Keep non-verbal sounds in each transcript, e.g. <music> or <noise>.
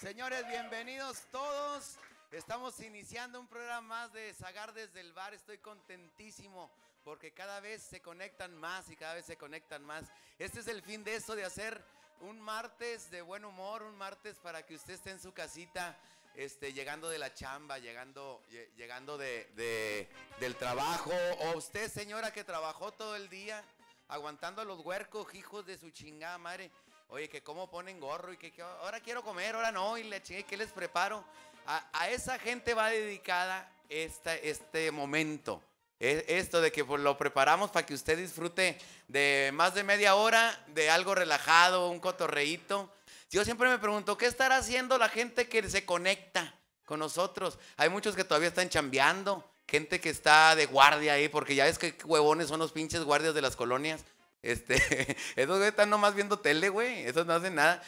Señores, bienvenidos todos. Estamos iniciando un programa más de Sagar desde el bar. Estoy contentísimo porque cada vez se conectan más y cada vez se conectan más. Este es el fin de eso de hacer un martes de buen humor, un martes para que usted esté en su casita, este, llegando de la chamba, llegando, llegando de, del trabajo. O usted, señora, que trabajó todo el día, aguantando a los huercos, hijos de su chingada madre. Oye, que cómo ponen gorro y que, ahora quiero comer, ahora no, y le chingue, ¿qué les preparo? A, esa gente va dedicada esta, este momento. E, esto de que pues, lo preparamos para que usted disfrute de más de media hora, de algo relajado, un cotorreíto. Yo siempre me pregunto, ¿qué estará haciendo la gente que se conecta con nosotros? Hay muchos que todavía están chambeando, gente que está de guardia ahí, porque ya ves que huevones son los pinches guardias de las colonias. Este, <laughs> esos güeyes están nomás viendo tele, güey. Esos no hacen nada.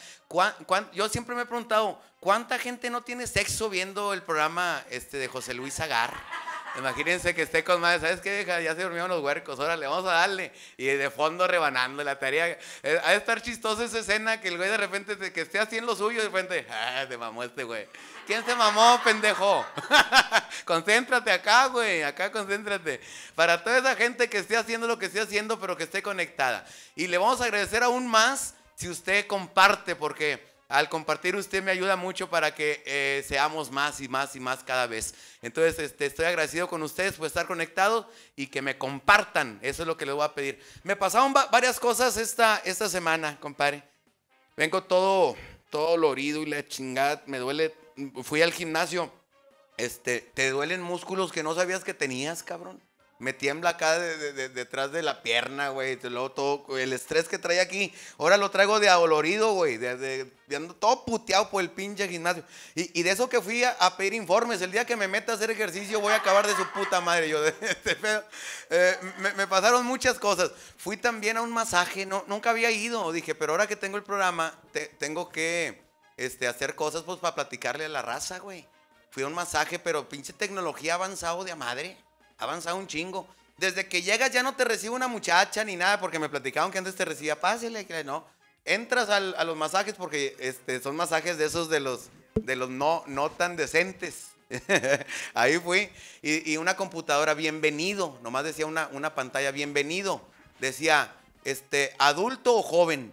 yo siempre me he preguntado, ¿cuánta gente no tiene sexo viendo el programa este, de José Luis Agar? Imagínense que esté con madre, ¿sabes qué, Ya se durmieron los huercos, órale, vamos a darle. Y de fondo rebanando la tarea. Eh, ha estar chistosa esa escena que el güey de repente, que esté haciendo lo suyo, de repente, ah, se mamó este güey. ¿Quién se mamó, pendejo? <laughs> concéntrate acá, güey, acá concéntrate. Para toda esa gente que esté haciendo lo que esté haciendo, pero que esté conectada. Y le vamos a agradecer aún más si usted comparte, porque al compartir usted me ayuda mucho para que eh, seamos más y más y más cada vez. Entonces, este, estoy agradecido con ustedes por estar conectados y que me compartan. Eso es lo que les voy a pedir. Me pasaron varias cosas esta, esta semana, compadre. Vengo todo, todo lorido y la chingada, me duele. Fui al gimnasio. Este, te duelen músculos que no sabías que tenías, cabrón me tiembla acá detrás de la pierna, güey. Luego todo, el estrés que trae aquí, ahora lo traigo de adolorido, güey. De, todo puteado por el pinche gimnasio. Y, de eso que fui a, pedir informes. El día que me meta a hacer ejercicio voy a acabar de su puta madre. Yo, <laughs> eh, me, pasaron muchas cosas. Fui también a un masaje, no, nunca había ido. Dije, pero ahora que tengo el programa, tengo que este, hacer cosas pues para platicarle a la raza, güey. Fui a un masaje, pero pinche tecnología avanzado de a madre avanzado un chingo. Desde que llegas ya no te recibe una muchacha ni nada, porque me platicaban que antes te recibía, pásele, no. Entras a los masajes porque este, son masajes de esos de los, de los no, no tan decentes. <laughs> Ahí fui. Y, una computadora, bienvenido. Nomás decía una, una pantalla, bienvenido. Decía, este, adulto o joven.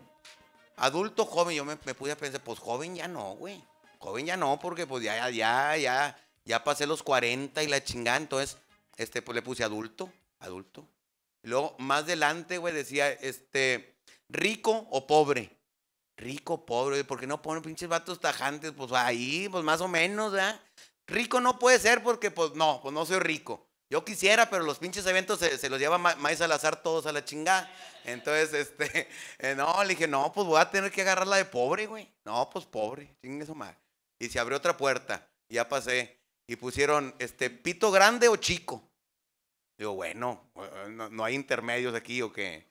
Adulto, o joven. Yo me, pude a pensar, pues joven ya no, güey. Joven ya no, porque pues ya, ya, ya, ya pasé los 40 y la chingada. Entonces, este, pues le puse adulto, adulto. luego más adelante, güey, decía, este, rico o pobre. Rico, pobre, ¿por qué no ponen pinches vatos tajantes, pues ahí, pues más o menos, ¿verdad? Rico no puede ser porque, pues no, pues no soy rico. Yo quisiera, pero los pinches eventos se, los lleva Maíz al azar todos a la chingada. Entonces, este, <laughs> eh, no, le dije, no, pues voy a tener que agarrarla de pobre, güey. No, pues pobre, chingue eso más. Y se abrió otra puerta, ya pasé. Y pusieron, este, pito grande o chico. Digo, bueno, no, hay intermedios aquí o qué.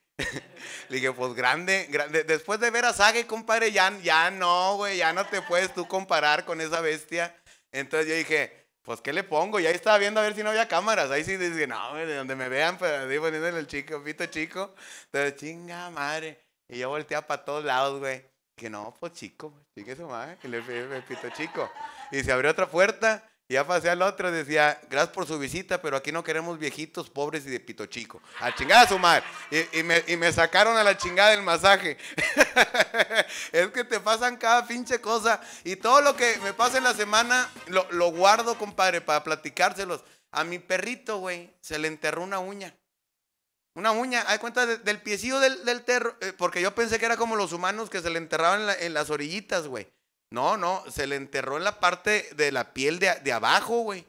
Le <laughs> dije, pues grande, grande. Después de ver a Sage, compadre, ya, ya no, güey, ya no te puedes tú comparar con esa bestia. Entonces yo dije, pues ¿qué le pongo? Y ahí estaba viendo a ver si no había cámaras. Ahí sí dije, no, güey, donde me vean, pero pues, así poniéndole el chico, pito chico. Entonces, chinga madre. Y yo volteaba para todos lados, güey. Dije, no, pues chico, su madre, que pito chico. Y se abrió otra puerta ya pasé al otro, decía, gracias por su visita, pero aquí no queremos viejitos, pobres y de pito chico. A chingada su madre. Y, me, sacaron a la chingada del masaje. <laughs> es que te pasan cada pinche cosa. Y todo lo que me pasa en la semana, lo, guardo, compadre, para platicárselos. A mi perrito, güey, se le enterró una uña. Una uña, hay cuenta del piecillo del, del eh, porque yo pensé que era como los humanos que se le enterraban en, en las orillitas, güey. No, no, se le enterró en la parte de la piel de, abajo, güey.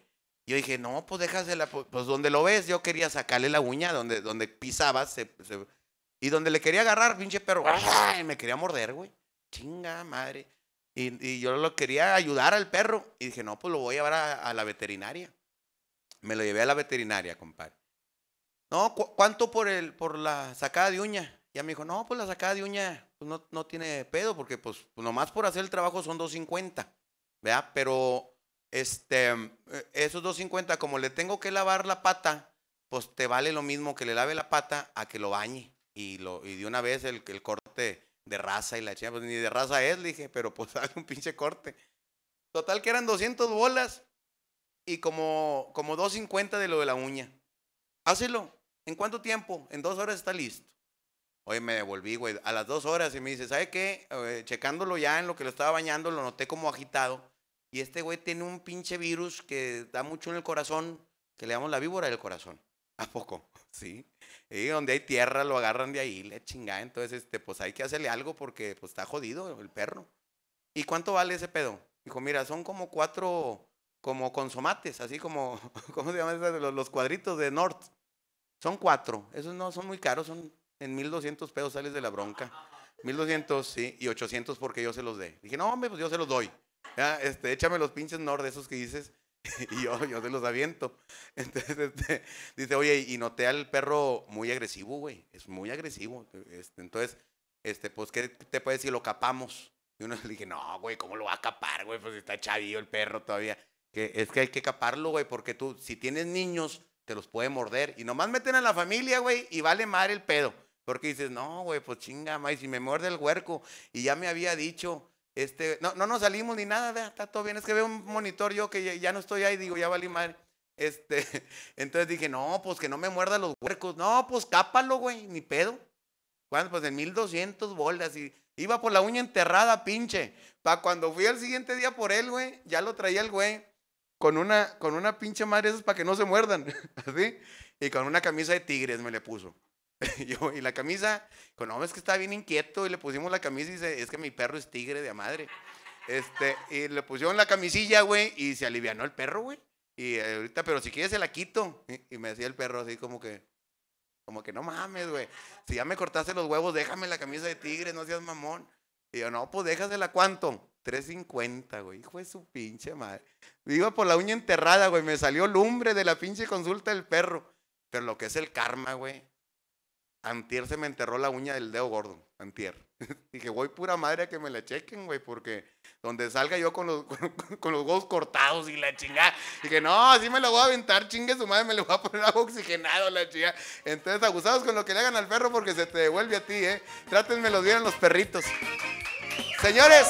Yo dije, no, pues déjasela, pues, pues donde lo ves, yo quería sacarle la uña, donde, donde pisaba, y donde le quería agarrar, pinche perro, me quería morder, güey. Chinga madre. Y, yo lo quería ayudar al perro. Y dije, no, pues lo voy a llevar a, la veterinaria. Me lo llevé a la veterinaria, compadre. No, ¿cuánto por, el, por la sacada de uña? Ya me dijo, no, pues la sacada de uña, pues, no, tiene pedo, porque pues nomás por hacer el trabajo son 250, ¿verdad? Pero este, mm, eh, esos 250, como le tengo que lavar la pata, pues te vale lo mismo que le lave la pata a que lo bañe. Y, lo, y de una vez el, el corte de raza y la chinga, pues ni de raza es, le dije, pero pues haga <laughs> un pinche corte. Total que eran 200 bolas y como, como 250 de lo de la uña. Hácelo. ¿En cuánto tiempo? En dos horas está listo. Oye, me devolví, güey, a las dos horas y me dice, ¿sabe qué? Eh, checándolo ya en lo que lo estaba bañando, lo noté como agitado. Y este güey tiene un pinche virus que da mucho en el corazón, que le llamamos la víbora del corazón. <laughs> ¿A poco? <laughs> Sí. Y donde hay tierra lo agarran de ahí, le chinga Entonces, este, pues hay que hacerle algo porque pues, está jodido el perro. ¿Y cuánto vale ese pedo? Dijo, mira, son como cuatro, como consomates, así como, <laughs> ¿cómo se llaman los, los cuadritos de North? Son cuatro. Esos no son muy caros, son en 1200 pesos sales de la bronca. 1200, sí, y 800 porque yo se los dé. Dije, no, hombre, pues yo se los doy. este, échame los pinches nord de esos que dices <laughs> y yo, yo se los aviento. <laughs> Entonces, este, dice, oye, y noté al perro muy agresivo, güey. Es muy agresivo. Este, entonces, este, pues, ¿qué te puede decir? Lo capamos. Y uno <laughs> le dije, no, güey, ¿cómo lo va a capar, güey? Pues está chavillo el perro todavía. Que es que hay que caparlo, güey, porque tú, si tienes niños, te los puede morder. Y nomás meten a la familia, güey, y vale madre el pedo. Porque dices, no, güey, pues chinga, y si me muerde el huerco, y ya me había dicho, este, no, no nos salimos ni nada, está todo bien, es que veo un monitor yo que ya, no estoy ahí, digo, ya valí madre. <laughs> Este, entonces dije, no, pues que no me muerda los huercos. No, pues cápalo, güey, ni pedo. ¿Cuándo? Pues en 1200 bolas. Y iba por la uña enterrada, pinche. Para cuando fui al siguiente día por él, güey, ya lo traía el güey. Con una, con una pinche madre esas para que no se muerdan. Así. <laughs> Y con una camisa de tigres me le puso. <laughs> y la camisa, con no, es que estaba bien inquieto y le pusimos la camisa y dice, es que mi perro es tigre de madre. Este, y le pusieron la camisilla, güey, y se alivianó el perro, güey. Y eh, ahorita, pero si quieres se la quito. Y, me decía el perro así como que, como que no mames, güey. Si ya me cortaste los huevos, déjame la camisa de tigre, no seas mamón. Y yo, no, pues déjasela cuánto. 350, güey. Hijo de su pinche madre. Iba por la uña enterrada, güey. Me salió lumbre de la pinche consulta del perro. Pero lo que es el karma, güey. Antier se me enterró la uña del dedo gordo, antier. <laughs> Dije, voy pura madre a que me la chequen, güey, porque donde salga yo con los, <laughs> con, huevos cortados y la chingada. Dije, no, así me la voy a aventar, chingue su madre, me lo voy a poner agua oxigenado la chingada. Entonces, abusados con lo que le hagan al perro porque se te devuelve a ti, ¿eh? Trátenme los a los perritos. Señores,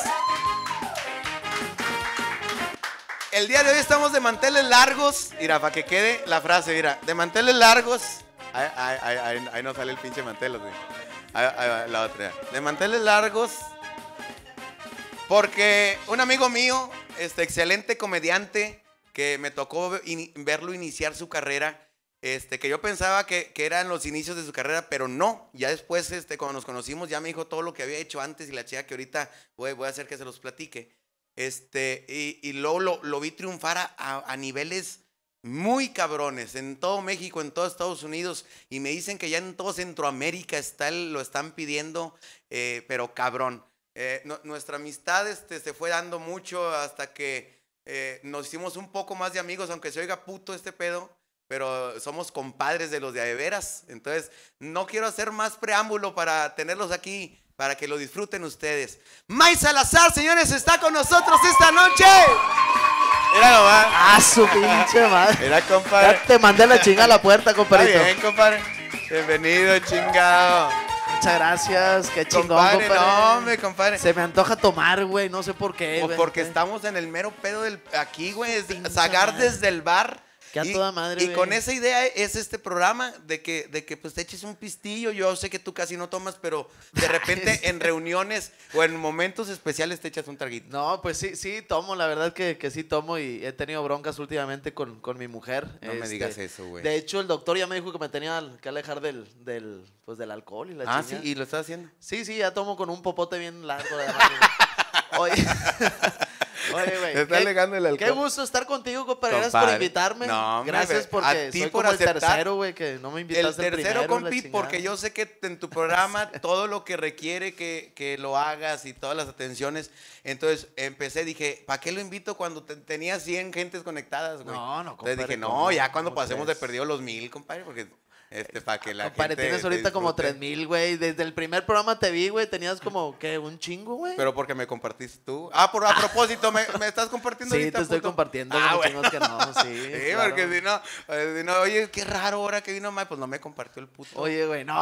el día de hoy estamos de manteles largos. Mira, para que quede la frase, mira, de manteles largos Ahí, no sale el pinche mantel, ahí Va, la otra. De manteles largos. Porque un amigo mío, este excelente comediante, que me tocó verlo iniciar su carrera, este, que yo pensaba que, eran los inicios de su carrera, pero no. Ya después, este, cuando nos conocimos, ya me dijo todo lo que había hecho antes y la chica que ahorita voy, voy a hacer que se los platique. Este, y, luego lo, lo, vi triunfar a niveles muy cabrones en todo México, en todo Estados Unidos, y me dicen que ya en todo Centroamérica está lo están pidiendo, eh, pero cabrón. Eh, nuestra amistad este, se fue dando mucho hasta que eh, nos hicimos un poco más de amigos, aunque se oiga puto este pedo, pero somos compadres de los de veras. Entonces, no quiero hacer más preámbulo para tenerlos aquí, para que lo disfruten ustedes. May Salazar, señores, está con nosotros esta noche. Era nomás. Ah, su pinche madre. Era compadre. Ya te mandé la chinga a la puerta, compadre bien, compadre. Bienvenido, chingado. Muchas gracias, qué chingón, compadre. No, hombre, compadre. Se me antoja tomar, güey, no sé por qué. O pues porque estamos en el mero pedo del aquí, güey, sacar desde el bar y, Y con esa idea es este programa de que, de que pues te eches un pistillo. Yo sé que tú casi no tomas, pero de repente <laughs> en reuniones o en momentos especiales te echas un traguito. No, pues sí, sí tomo, la verdad que, sí tomo y he tenido broncas últimamente con, mi mujer. No me este, digas eso, güey. De hecho, el doctor ya me dijo que me tenía que alejar del, del, pues, del alcohol y Ah, sí, y lo estás haciendo. Sí, sí, ya tomo con un popote bien largo. <laughs> Oye, <laughs> oye, güey. Está alegando el alcohol. Qué gusto estar contigo, compadre. Gracias por invitarme. No, Gracias porque soy por como el tercero, güey, que no me invitaste el tercero, primero, compi, porque yo sé que en tu programa <laughs> todo lo que requiere que, que lo hagas y todas las atenciones. Entonces empecé, dije, ¿para qué lo invito cuando tenías 100 gentes conectadas, güey? No, no, compadre. Entonces dije, no, ya cuando pasemos de perdido los mil, compadre, porque este, para que la tienes ahorita como 3000, güey. Desde el primer programa te vi, güey. Tenías como, ¿qué? Un chingo, güey. Pero porque me compartiste tú. Ah, a propósito, ¿me, me estás compartiendo <laughs> sí, te estoy compartiendo. Ah, <laughs> sí. porque si no, eh, no, oye, qué raro ahora que vino Mike. Pues no me compartió el puto. Oye, güey, no.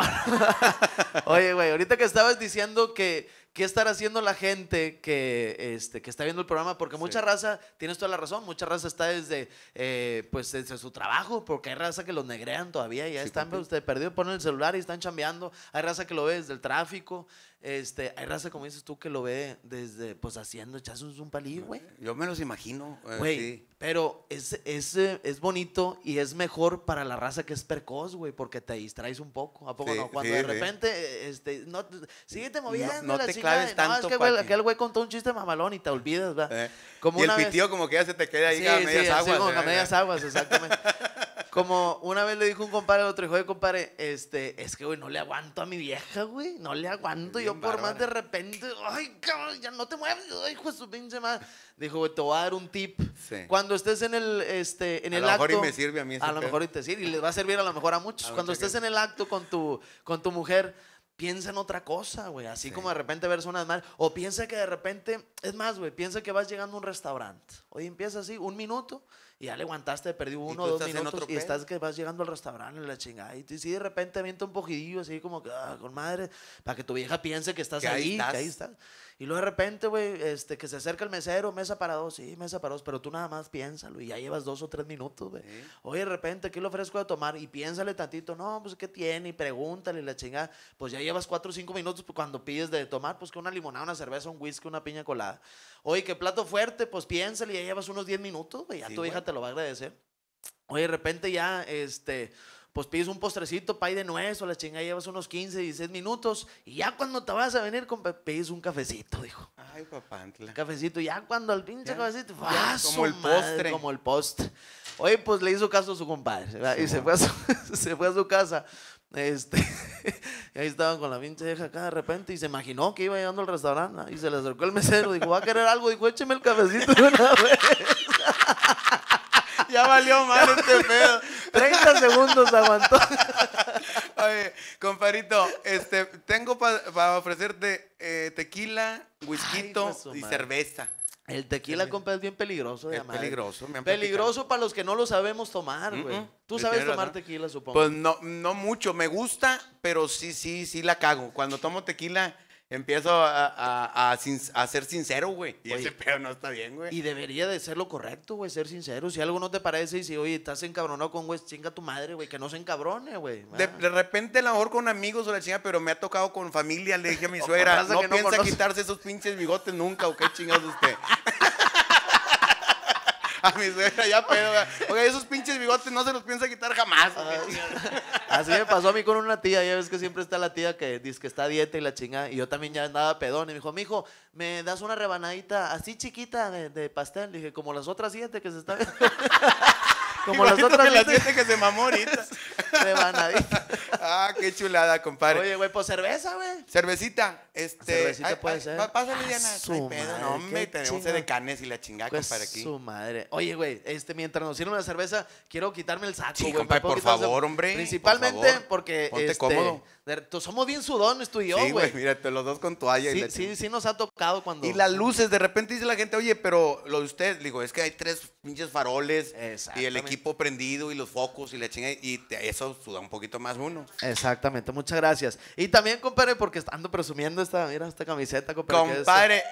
<laughs> oye, güey, ahorita que estabas diciendo que, ¿Qué estará haciendo la gente que, este, que está viendo el programa? Porque mucha raza, tienes toda la razón, mucha raza está desde, eh, pues, desde su trabajo, porque hay raza que lo negrean todavía ya están usted, perdido, ponen el celular y están chambeando. Hay raza que lo ve desde el tráfico. Este, hay raza, como dices tú, que lo ve desde, pues, haciendo Echazos un palillo, güey. Yo me los imagino. Eh, güey, pero es, es, es, bonito y es mejor para la raza que es precoz, güey, porque te distraes un poco. ¿A poco no? Cuando de repente, este, no, sigue te moviendo no, te claves tanto, no, es que el güey contó un chiste mamalón y te olvidas, va. Eh, como y el vez... como que ya se te queda ahí a medias aguas. Sí, a medias aguas, exactamente. <laughs> Como una vez le dijo un compadre al otro, hijo de compadre, este, es que, güey, no le aguanto a mi vieja, güey. No le aguanto. Yo por más de repente, ay, cabrón, ya no te mueves, hijo de su pinche madre. Dijo, güey, te voy a dar un tip. Sí. Cuando estés en el, este, en el acto. A lo mejor y me sirve a mí. a lo mejor y te sirve. Y les va a servir a lo mejor a muchos. Cuando estés en el acto con tu, con tu mujer, piensa en otra cosa, güey. Así como de repente ver zonas mal. O piensa que de repente, es más, güey, piensa que vas llegando a un restaurante. Oye, empieza así, un minuto y ya le aguantaste, perdí uno o dos minutos y estás que vas llegando al restaurante, la chingada. Y, si de repente avienta un poquidillo así como que, ah, con madre, para que tu vieja piense que estás ahí, que ahí estás. Y luego de repente, güey, este, que se acerca el mesero, mesa para dos, sí, mesa para dos, pero tú nada más piénsalo y ya llevas dos o tres minutos, güey. Oye, de repente, ¿qué le ofrezco a tomar? Y piénsale tantito, no, pues, ¿qué tiene? Y pregúntale, la chingada. Pues ya llevas cuatro o cinco minutos pues, cuando pides de tomar, pues, que una limonada, una cerveza, un whisky, una piña colada. Oye, ¿qué plato fuerte? Pues piénsale, ya llevas unos diez minutos, güey, ya tu hija te lo va a agradecer. Oye, de repente ya, este pues pides un postrecito, pay de nuez o la chingada, llevas unos 15, 16 minutos y ya cuando te vas a venir, pides un cafecito, dijo. Ay, papá, un cafecito, ya cuando al pinche cafecito, ah, como el postre. Como el postre. Oye, pues le hizo caso a su compadre y <laughs> se, fue a su, casa. Este, <laughs> y ahí estaban con la pinche deja acá de repente y se imaginó que iba llegando al restaurante y se le acercó el mesero, dijo, va a querer algo, dijo, écheme el cafecito una <laughs> vez. ya valió mal este pedo. 30 segundos aguantó. <laughs> Oye, comparito, este, tengo para ofrecerte eh, tequila, whisky y cerveza. El tequila, compadre, es bien peligroso. Es peligroso, me Peligroso para los que no lo sabemos tomar, güey. Tú sabes tomar tequila, supongo. Pues no, no mucho. Me gusta, pero sí, sí, sí la cago. Cuando tomo tequila empiezo a, ser sincero, güey. Y ese pedo no está bien, güey. Y debería de ser lo correcto, güey, ser sincero. Si algo no te parece y si, oye, estás encabronado con, güey, chinga tu madre, güey, que no se encabrone, güey. De, ah. repente, a lo mejor con amigos o la chinga, pero me ha tocado con familia, le dije a mi <laughs> suegra, no, piensa quitarse esos pinches bigotes nunca, o qué chingas usted. <laughs> <laughs> a ya, pedo esos pinches bigotes no se los piensa quitar jamás. Ah, así me pasó a mí con una tía, ya ves que siempre está la tía que dice que está a dieta y la chingada, y yo también ya andaba pedón, y me dijo, mijo, ¿me das una rebanadita así chiquita de, pastel? dije, como las otras siete que se están... <laughs> Como las otras la que se mamó ahorita. <laughs> banadita. ah, qué chulada, compadre. Oye, güey, pues cerveza, güey. Cervecita. Este, Cervecita puede ser. Pásale, ah, Diana. pedo, no, hombre. Tenemos de canes y la chingada, pues compadre, aquí. su madre. Oye, güey, este, mientras nos sirven una cerveza, quiero quitarme el saco, güey. Sí, compadre, por favor, hombre. Principalmente porque... este, cómodo. Somos bien sudones tú y yo, sí, güey. mira, los dos con toalla. Sí, y sí, sí nos ha tocado cuando... Y las luces, de repente dice la gente, oye, pero lo de usted, digo, es que hay tres pinches faroles. Y el equipo prendido y los focos y la chinga, y eso suda un poquito más uno. Exactamente, muchas gracias. Y también, compadre, porque estando presumiendo esta, mira, esta camiseta, compadre.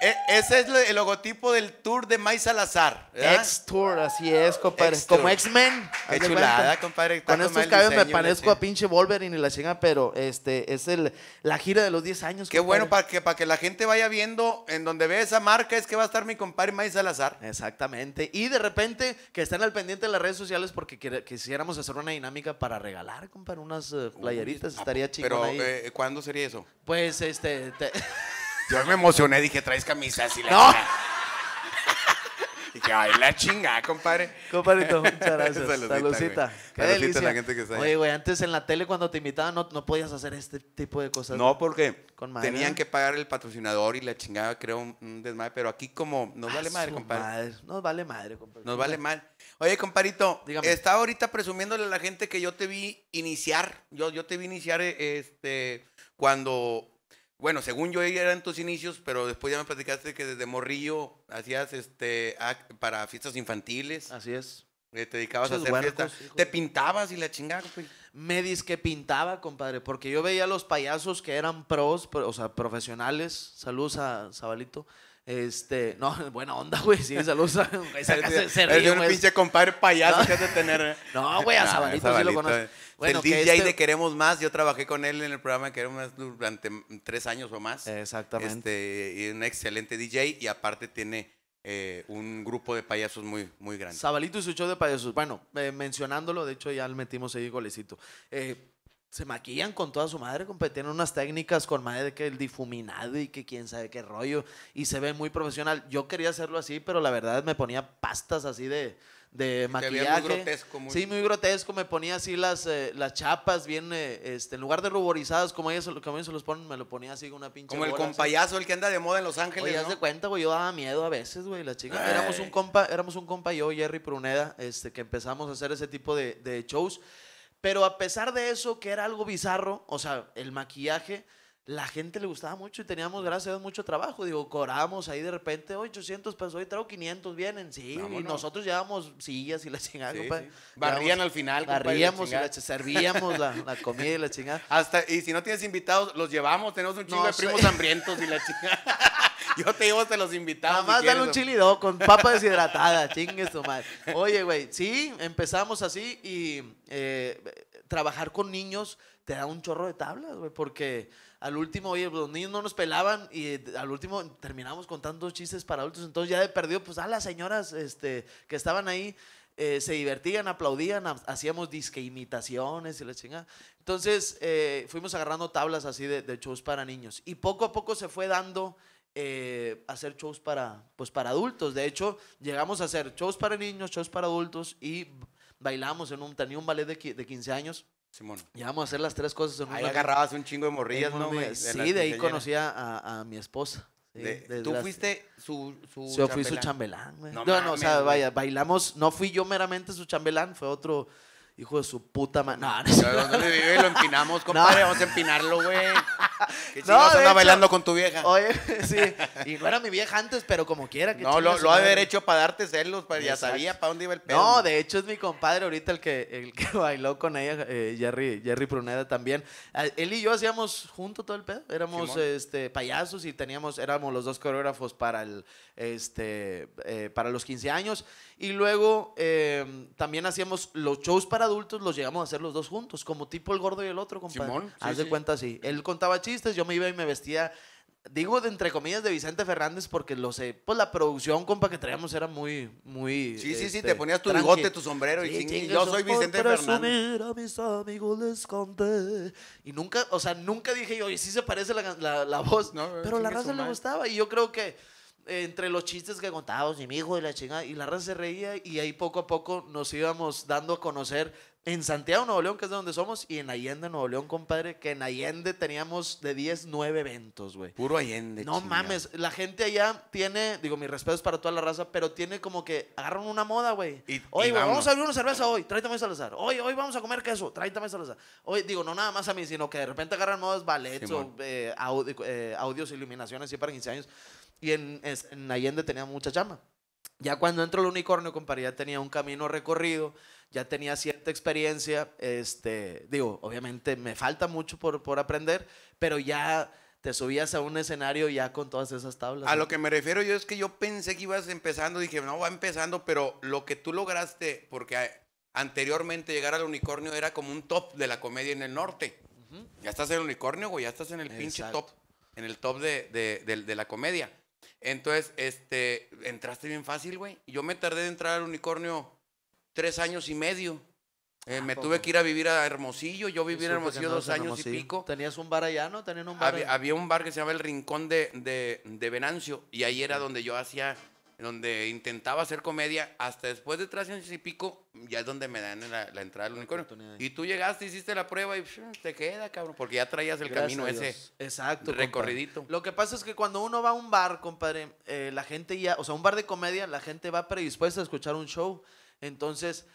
E, ese es el logotipo del tour de May Salazar. Ex-tour, así es, compadre. Como X-Men. chulada, compadre. Con estos cabellos me parezco a pinche Wolverine y la chinga, pero este es el, la gira de los 10 años. Qué bueno, para que, para que la gente vaya viendo en donde ve esa marca es que va a estar mi compadre May Salazar. Exactamente. Y de repente, que estén al pendiente de las redes sociales porque quisiéramos hacer una dinámica para regalar, compadre, unas eh, playeritas. Ah, estaría chido. Pero, ahí. Eh, ¿cuándo sería eso? Pues, este. <laughs> Yo me emocioné, dije, traes camisas y la. <laughs> ¡No! <laughs> ay, la chingada, compadre. compadrito muchas gracias. saludita Qué a la gente que está Oye, güey, antes en la tele cuando te invitaban no, podías hacer este tipo de cosas. No, porque tenían que pagar el patrocinador y la chingada, creo, un desmadre. Pero aquí como nos vale madre, compadre. Nos vale madre, compadre. Nos vale mal. Oye, comparito, estaba ahorita presumiéndole a la gente que yo te vi iniciar. Yo, yo te vi iniciar eh, este, cuando, bueno, según yo eran tus inicios, pero después ya me platicaste que desde morrillo hacías este, para fiestas infantiles. Así es. Eh, te dedicabas a hacer fiestas. Te pintabas y la chingada, Me dis que pintaba, compadre, porque yo veía a los payasos que eran pros, o sea, profesionales. Saludos a Sabalito este, no, <laughs> buena onda, güey. Sí, saludos a. <laughs> <laughs> se, es un pinche compadre payaso ¿No? que de tener. No, güey, a Zabalito sí lo conoces. Bueno, el DJ de este Queremos Más, yo trabajé con él en el programa de Queremos Más durante tres años o más. Exactamente. Este, y un excelente DJ y aparte tiene eh, un grupo de payasos muy, muy grande. Zabalito y su show de payasos. Bueno, eh, mencionándolo, de hecho ya le metimos ahí golecito. Eh, se maquillan con toda su madre, tienen unas técnicas con madre que el difuminado y que quién sabe qué rollo, y se ve muy profesional. Yo quería hacerlo así, pero la verdad me ponía pastas así de, de maquillaje. Muy grotesco, Sí, muy grotesco. Me ponía así las, eh, las chapas bien, eh, este, en lugar de ruborizadas, como ellos, se los ponen, me lo ponía así una pinche Como el compayazo, el que anda de moda en Los Ángeles, Oye, ¿no? se cuenta, güey, yo daba miedo a veces, güey, la chica. Éramos un compa, éramos un compa yo, Jerry Pruneda, este, que empezamos a hacer ese tipo de shows. Pero a pesar de eso, que era algo bizarro, o sea, el maquillaje la gente le gustaba mucho y teníamos, gracias a mucho trabajo. Digo, cobramos ahí de repente 800 pesos, hoy traigo 500, vienen, sí. Y nosotros llevábamos sillas y la chingada, Barrían al final, Barríamos, y servíamos la, comida y la chingada. <laughs> Hasta, y si no tienes invitados, los llevamos, tenemos un chingo de primos hambrientos y la chingada. <laughs> Yo te digo hasta los invitados. Nada más dale un chilidó con papa <laughs> deshidratada, chingues tu madre. Oye, güey, sí, empezamos así y eh, trabajar con niños te da un chorro de tablas, güey, porque al último, oye, los niños no nos pelaban y al último terminamos contando chistes para adultos, entonces ya de perdido, pues a las señoras este, que estaban ahí eh, se divertían, aplaudían, hacíamos disque imitaciones y la chingada. Entonces eh, fuimos agarrando tablas así de, shows para niños y poco a poco se fue dando... Eh, hacer shows para, pues para adultos. De hecho, llegamos a hacer shows para niños, shows para adultos y bailamos, en un, tenía un ballet de, de 15 años. Simón. Y vamos a hacer las tres cosas en un Ahí agarrabas un chingo de morrillas, ¿no, Sí, de ahí conocía a, mi esposa. tú fuiste su, su Yo fui su chambelán, No, no, no, o sea, vaya, bailamos, no fui yo meramente su chambelán, fue otro hijo de su puta madre. No, no. Lo empinamos, <laughs> compadre. Vamos a empinarlo, güey. <laughs> no, anda bailando con tu vieja. Oye, <laughs> sí. Y no era mi vieja antes, pero como quiera. Que no, lo, lo ha de haber hecho para darte celos. ya sabía para dónde iba el pedo. No, de hecho es mi compadre ahorita el que, el que bailó con ella, eh, Jerry, Jerry Pruneda también. Ah, él y yo hacíamos junto todo el pedo. Éramos este, payasos y teníamos, éramos los dos coreógrafos para, el, este, eh, para los 15 años. Y luego eh, también hacíamos los shows para adultos los llegamos a hacer los dos juntos, como tipo el gordo y el otro, compadre. Simón, Haz de cuenta así. Él contaba chistes, yo me iba y me vestía digo de entre comillas de Vicente Fernández porque lo sé, pues la producción, compa, que traíamos era muy, muy. Sí, sí, sí, te este, ponías tu tu sombrero y, yo soy Vicente Fernández. A mis amigos les conté. Y nunca, o sea, nunca dije yo, y sí se parece la, voz, eh, pero la raza le gustaba y yo creo que entre los chistes que contábamos, mi hijo y la chingada, y la raza se reía y ahí poco a poco nos íbamos dando a conocer en Santiago, Nuevo León, que es de donde somos, y en Allende, Nuevo León, compadre, que en Allende teníamos de 10, 9 eventos, güey. Puro Allende. No mames, la gente allá tiene, digo, mis respetos para toda la raza, pero tiene como que agarran una moda, güey. Oye, vamos a abrir una cerveza hoy, al azar. Hoy, hoy vamos a comer queso, tráetame Salazar. Hoy, digo, no nada más a mí, sino que de repente agarran modas ballets eh, eh, audios, iluminaciones, siempre para 15 años. Y en, en Allende tenía mucha llama ya cuando entró el unicornio, compadre, ya tenía un camino recorrido, ya tenía cierta experiencia. Este, digo, obviamente me falta mucho por, aprender, pero ya te subías a un escenario ya con todas esas tablas. A lo que me refiero yo es que yo pensé que ibas empezando, dije, no, va empezando, pero lo que tú lograste, porque anteriormente llegar al unicornio era como un top de la comedia en el norte. Ya estás en el unicornio, güey, ya estás en el pinche top, en el top de la comedia. Entonces, este, entraste bien fácil, güey. Yo me tardé en entrar al unicornio tres años y medio. Eh, ah, me tuve que ir a vivir a Hermosillo. Yo viví en Hermosillo dos años y pico. ¿Tenías un bar allá, no? un Había, un bar que se llamaba El Rincón de, de Venancio. Y ahí era donde yo hacía donde intentaba hacer comedia, hasta después de tres y pico, ya es donde me dan la, entrada al unicornio. Y tú llegaste, hiciste la prueba y te queda, cabrón, porque ya traías el camino ese Exacto, recorridito. Lo que pasa es que cuando uno va a un bar, compadre, eh, la gente ya, o sea, un bar de comedia, la gente va predispuesta a escuchar un show. Entonces,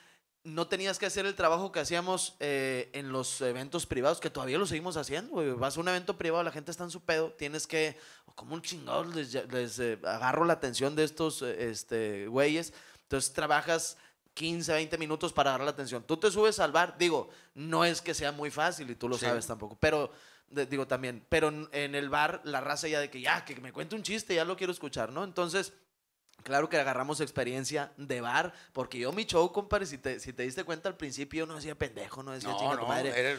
no tenías que hacer el trabajo que hacíamos eh, en los eventos privados, que todavía lo seguimos haciendo, Vas a un evento privado, la gente está en su pedo, tienes que, como un chingado, les, eh, agarro la atención de estos eh, este, güeyes. Entonces trabajas 15, 20 minutos para agarrar la atención. Tú te subes al bar, digo, no es que sea muy fácil y tú lo sabes tampoco, pero digo también, pero en el bar la raza ya de que ya, que me cuente un chiste, ya lo quiero escuchar, ¿no? Entonces Claro que agarramos experiencia de bar, porque yo mi show, compadre, si te, diste cuenta al principio, yo no decía pendejo, no decía no, madre.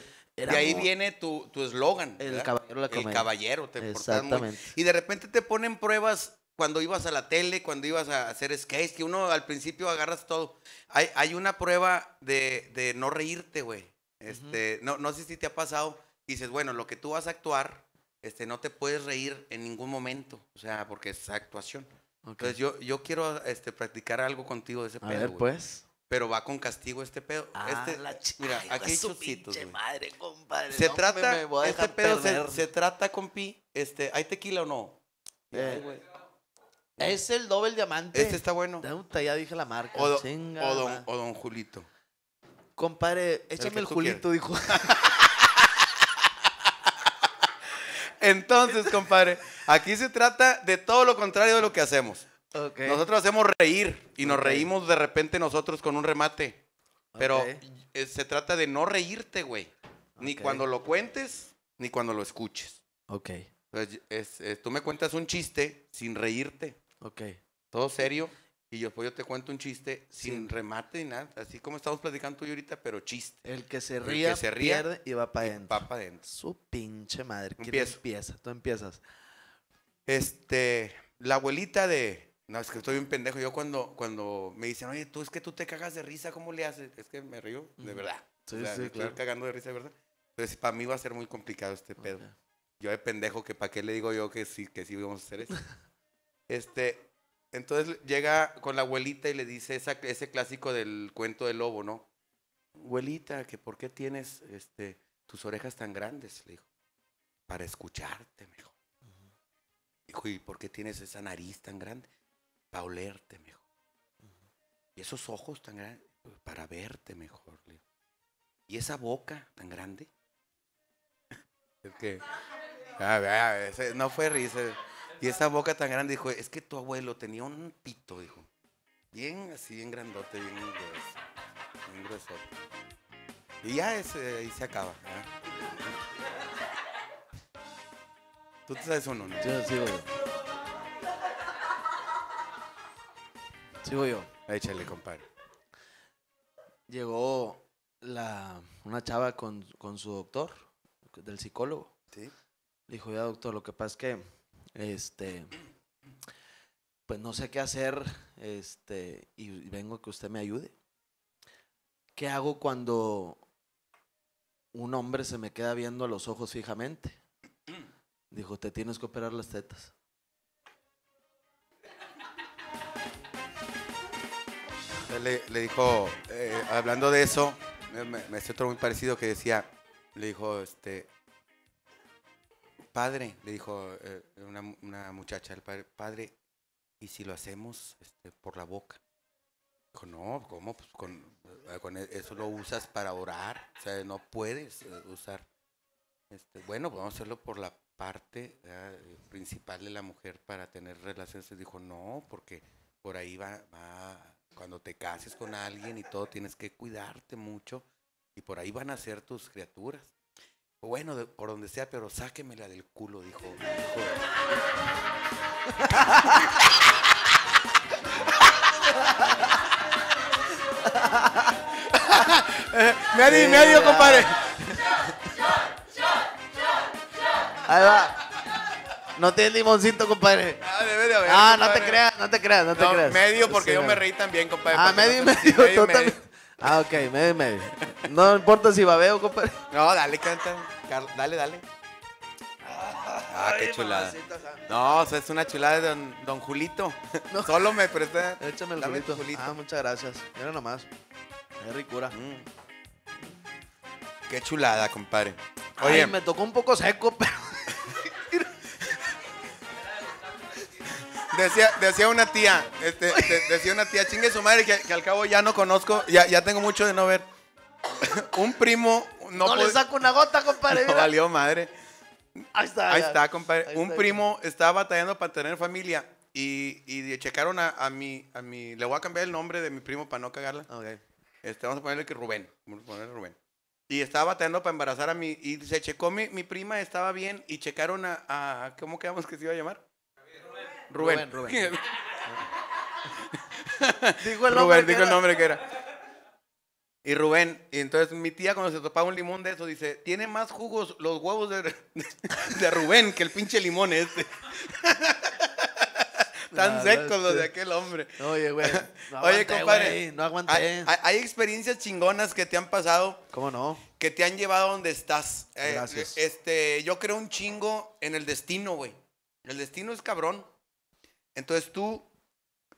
ahí viene tu eslogan. el caballero la El caballero, te Exactamente. y de repente te ponen pruebas cuando ibas a la tele, cuando ibas a hacer skates, que uno al principio agarras todo. Hay, hay una prueba de, no reírte, güey. Este, no, no sé si te ha pasado. Dices, bueno, lo que tú vas a actuar, este, no te puedes reír en ningún momento. O sea, porque es actuación. Entonces yo, yo quiero este, practicar algo contigo de ese a pedo. Ver, pues. Pero va con castigo este pedo. Ah, este, mira, aquí hay chusitos. madre, compadre. Se no, trata, me, me voy a este pedo se, se, trata, pi este, ¿hay tequila o no? Eh, es el doble diamante. Este está bueno. ya dije la marca. O, o, don, o don Julito. Compadre, échame el, Julito, dijo. <laughs> Entonces, compadre, aquí se trata de todo lo contrario de lo que hacemos. Nosotros hacemos reír y nos reímos de repente nosotros con un remate. Pero eh, se trata de no reírte, güey. Ni cuando lo cuentes, ni cuando lo escuches. Ok. tú me cuentas un chiste sin reírte. Ok. Todo serio. Y yo, pues, yo te cuento un chiste sin remate ni nada, así como estamos platicando tú y ahorita, pero chiste. El que se ríe se pierde y va para adentro. Va para adentro. Su pinche madre. ¿Quién empieza? Tú empiezas. Este, la abuelita de... No, es que estoy un pendejo. Yo cuando, cuando me dicen, oye, tú es que tú te cagas de risa, ¿cómo le haces? Es que me río, de verdad. Sí, cagando de risa, de verdad. Entonces, para mí va a ser muy complicado este pedo. Yo de pendejo que para qué le digo yo que sí, que sí vamos a hacer eso. <laughs> este, entonces llega con la abuelita y le dice ese clásico del cuento del lobo, ¿no? Abuelita, que por qué tienes este, tus orejas tan grandes, le dijo. Para escucharte, mejor. ¿y por qué tienes esa nariz tan grande? Para olerte, mejor. Y esos ojos tan grandes, para verte mejor, le Y esa boca tan grande. es que... <laughs> Ah, no fue risa. Y esa boca tan grande dijo, es que tu abuelo tenía un pito, dijo. Bien así, bien grandote, bien grueso. Bien grueso. Y ya se acaba. ¿eh? ¿Tú te sabes uno, no? Yo sigo yo. Sigo yo. Échale, compadre. Llegó la, una chava con, su doctor, del psicólogo. Sí. dijo, ya doctor, lo que pasa es que este, pues no sé qué hacer, este, y vengo que usted me ayude. ¿Qué hago cuando un hombre se me queda viendo a los ojos fijamente? Dijo, te tienes que operar las tetas. Le, dijo, eh, hablando de eso, me, me, hace otro muy parecido que decía, le dijo, este, padre, le dijo eh, una, muchacha al padre, padre, ¿y si lo hacemos este, por la boca? Dijo, no, ¿cómo? Pues, con, eh, e, eso lo usas para orar, o sea, no puedes eh, usar. Este, bueno, pues, vamos a hacerlo por la parte principal de la mujer para tener relaciones. dijo, no, porque por ahí va, va, cuando te cases con alguien y todo, tienes que cuidarte mucho y por ahí van a ser tus criaturas. Bueno, por donde sea, pero sáquemela del culo, dijo. medio, <laughs> medio, compadre. Ahí va. No tiene limoncito, compadre. Ah, de ah, no te creas, no te creas, no te creas. Medio porque yo me reí también, compadre. Ah, medio y medio. Ah, ok, medio No importa si babeo, compadre. No, dale, canta. dale, dale. Ah, qué chulada. No, o sea, es una chulada de Don, don Julito. <laughs> Solo me presté Échame el Don Julito. Julito. Ah, muchas gracias. Mira nomás. Qué ricura. Mm. Qué chulada, compadre. Oye, me tocó un poco seco, pero. Decía, decía una tía, este, decía una tía, chingue su madre, que, al cabo ya no conozco, ya, ya tengo mucho de no ver. <laughs> un primo. No, le saco una gota, compadre. <laughs> No, valió madre. Ahí está. Ahí está, compadre. un primo estaba batallando para tener familia y, y checaron a, a, mi, a mi. Le voy a cambiar el nombre de mi primo para no cagarla. Okay. Este, vamos a ponerle que Rubén. Vamos a ponerle Rubén. Y estaba batallando para embarazar a mi. Y se checó mi, prima, estaba bien. Y checaron a, a ¿Cómo quedamos que se iba a llamar? Rubén. Rubén. <laughs> dijo el Rubén, dijo el nombre que era. Y Rubén, y entonces mi tía cuando se topaba un limón de eso dice, tiene más jugos los huevos de, <laughs> Rubén que el pinche limón este. <laughs> Tan secos los de aquel hombre. Oye, güey. Oye, compadre. no aguanté. Hay, experiencias chingonas que te han pasado. ¿Cómo no? Que te han llevado a donde estás. Eh, Gracias. este, yo creo un chingo en el destino, güey. El destino es cabrón. Entonces tú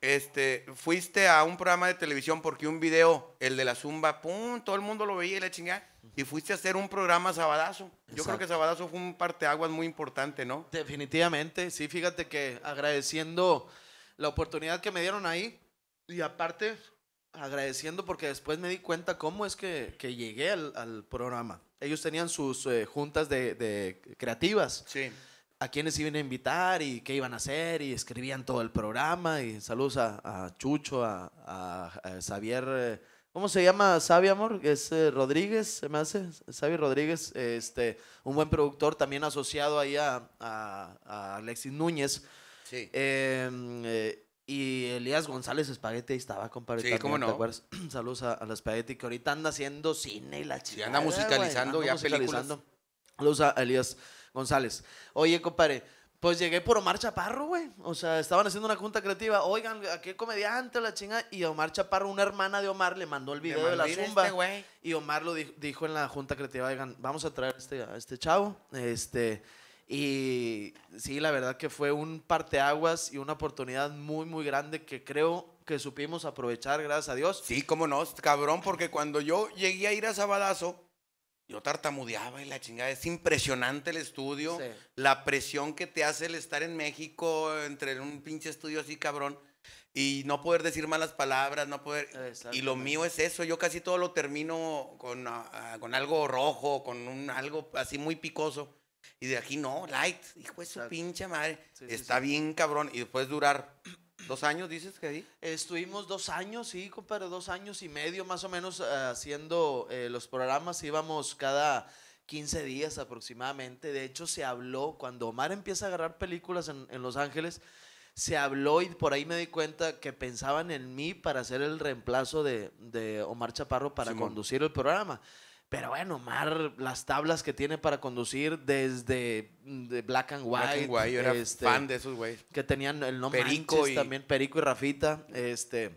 este, fuiste a un programa de televisión porque un video, el de la Zumba, pum, todo el mundo lo veía y la chingada. Y fuiste a hacer un programa Sabadazo. Yo creo que Sabadazo fue un parteaguas muy importante, ¿no? Definitivamente, sí, fíjate que agradeciendo la oportunidad que me dieron ahí y aparte agradeciendo porque después me di cuenta cómo es que, llegué al, programa. Ellos tenían sus eh, juntas de, de creativas. Sí a quiénes iban a invitar y qué iban a hacer y escribían todo el programa y saludos a, Chucho, a, Xavier, eh, ¿cómo se llama? Xavi Amor, es eh, Rodríguez, se me hace, Xavier Rodríguez, este, un buen productor también asociado ahí a, Alexis Núñez. Sí. Em, eh, y Elías González Espagueti estaba, compadre. Sí, cómo no. <clears throat> Saludos a, la Espagueti, que ahorita anda haciendo cine y la chica. Y anda musicalizando anda ya musicalizando. Saludos a Elías. González. Oye, compadre, pues llegué por Omar Chaparro, güey. O sea, estaban haciendo una junta creativa. Oigan, ¿a qué comediante la chinga? Y Omar Chaparro, una hermana de Omar, le mandó el video de, la zumba. Este, y Omar lo dijo, en la junta creativa, oigan, vamos a traer a este, este chavo. Este, y sí, la verdad que fue un parteaguas y una oportunidad muy, muy grande que creo que supimos aprovechar, gracias a Dios. Sí, cómo no, cabrón, porque cuando yo llegué a ir a Sabadazo, yo tartamudeaba y la chingada. Es impresionante el estudio, la presión que te hace el estar en México, entre un pinche estudio así cabrón, y no poder decir malas palabras, no poder... Y lo mío es eso, yo casi todo lo termino ah, ah, con, algo rojo, con un, algo así muy picoso. Y de aquí no, light, hijo de su pinche madre. está bien cabrón. Y después durar ¿Dos años dices que ahí? Estuvimos dos años, sí, compadre, dos años y medio más o menos eh, haciendo eh, los programas. Íbamos cada 15 días aproximadamente. De hecho, se habló, cuando Omar empieza a agarrar películas en, Los Ángeles, se habló y por ahí me di cuenta que pensaban en mí para hacer el reemplazo de, Omar Chaparro para conducir el programa. Pero bueno, Mar, las tablas que tiene para conducir desde mm, Black and White. Black and White, yo era este, fan de esos güeyes. Que tenían el nombre Perico y... también, Perico y Rafita. Este,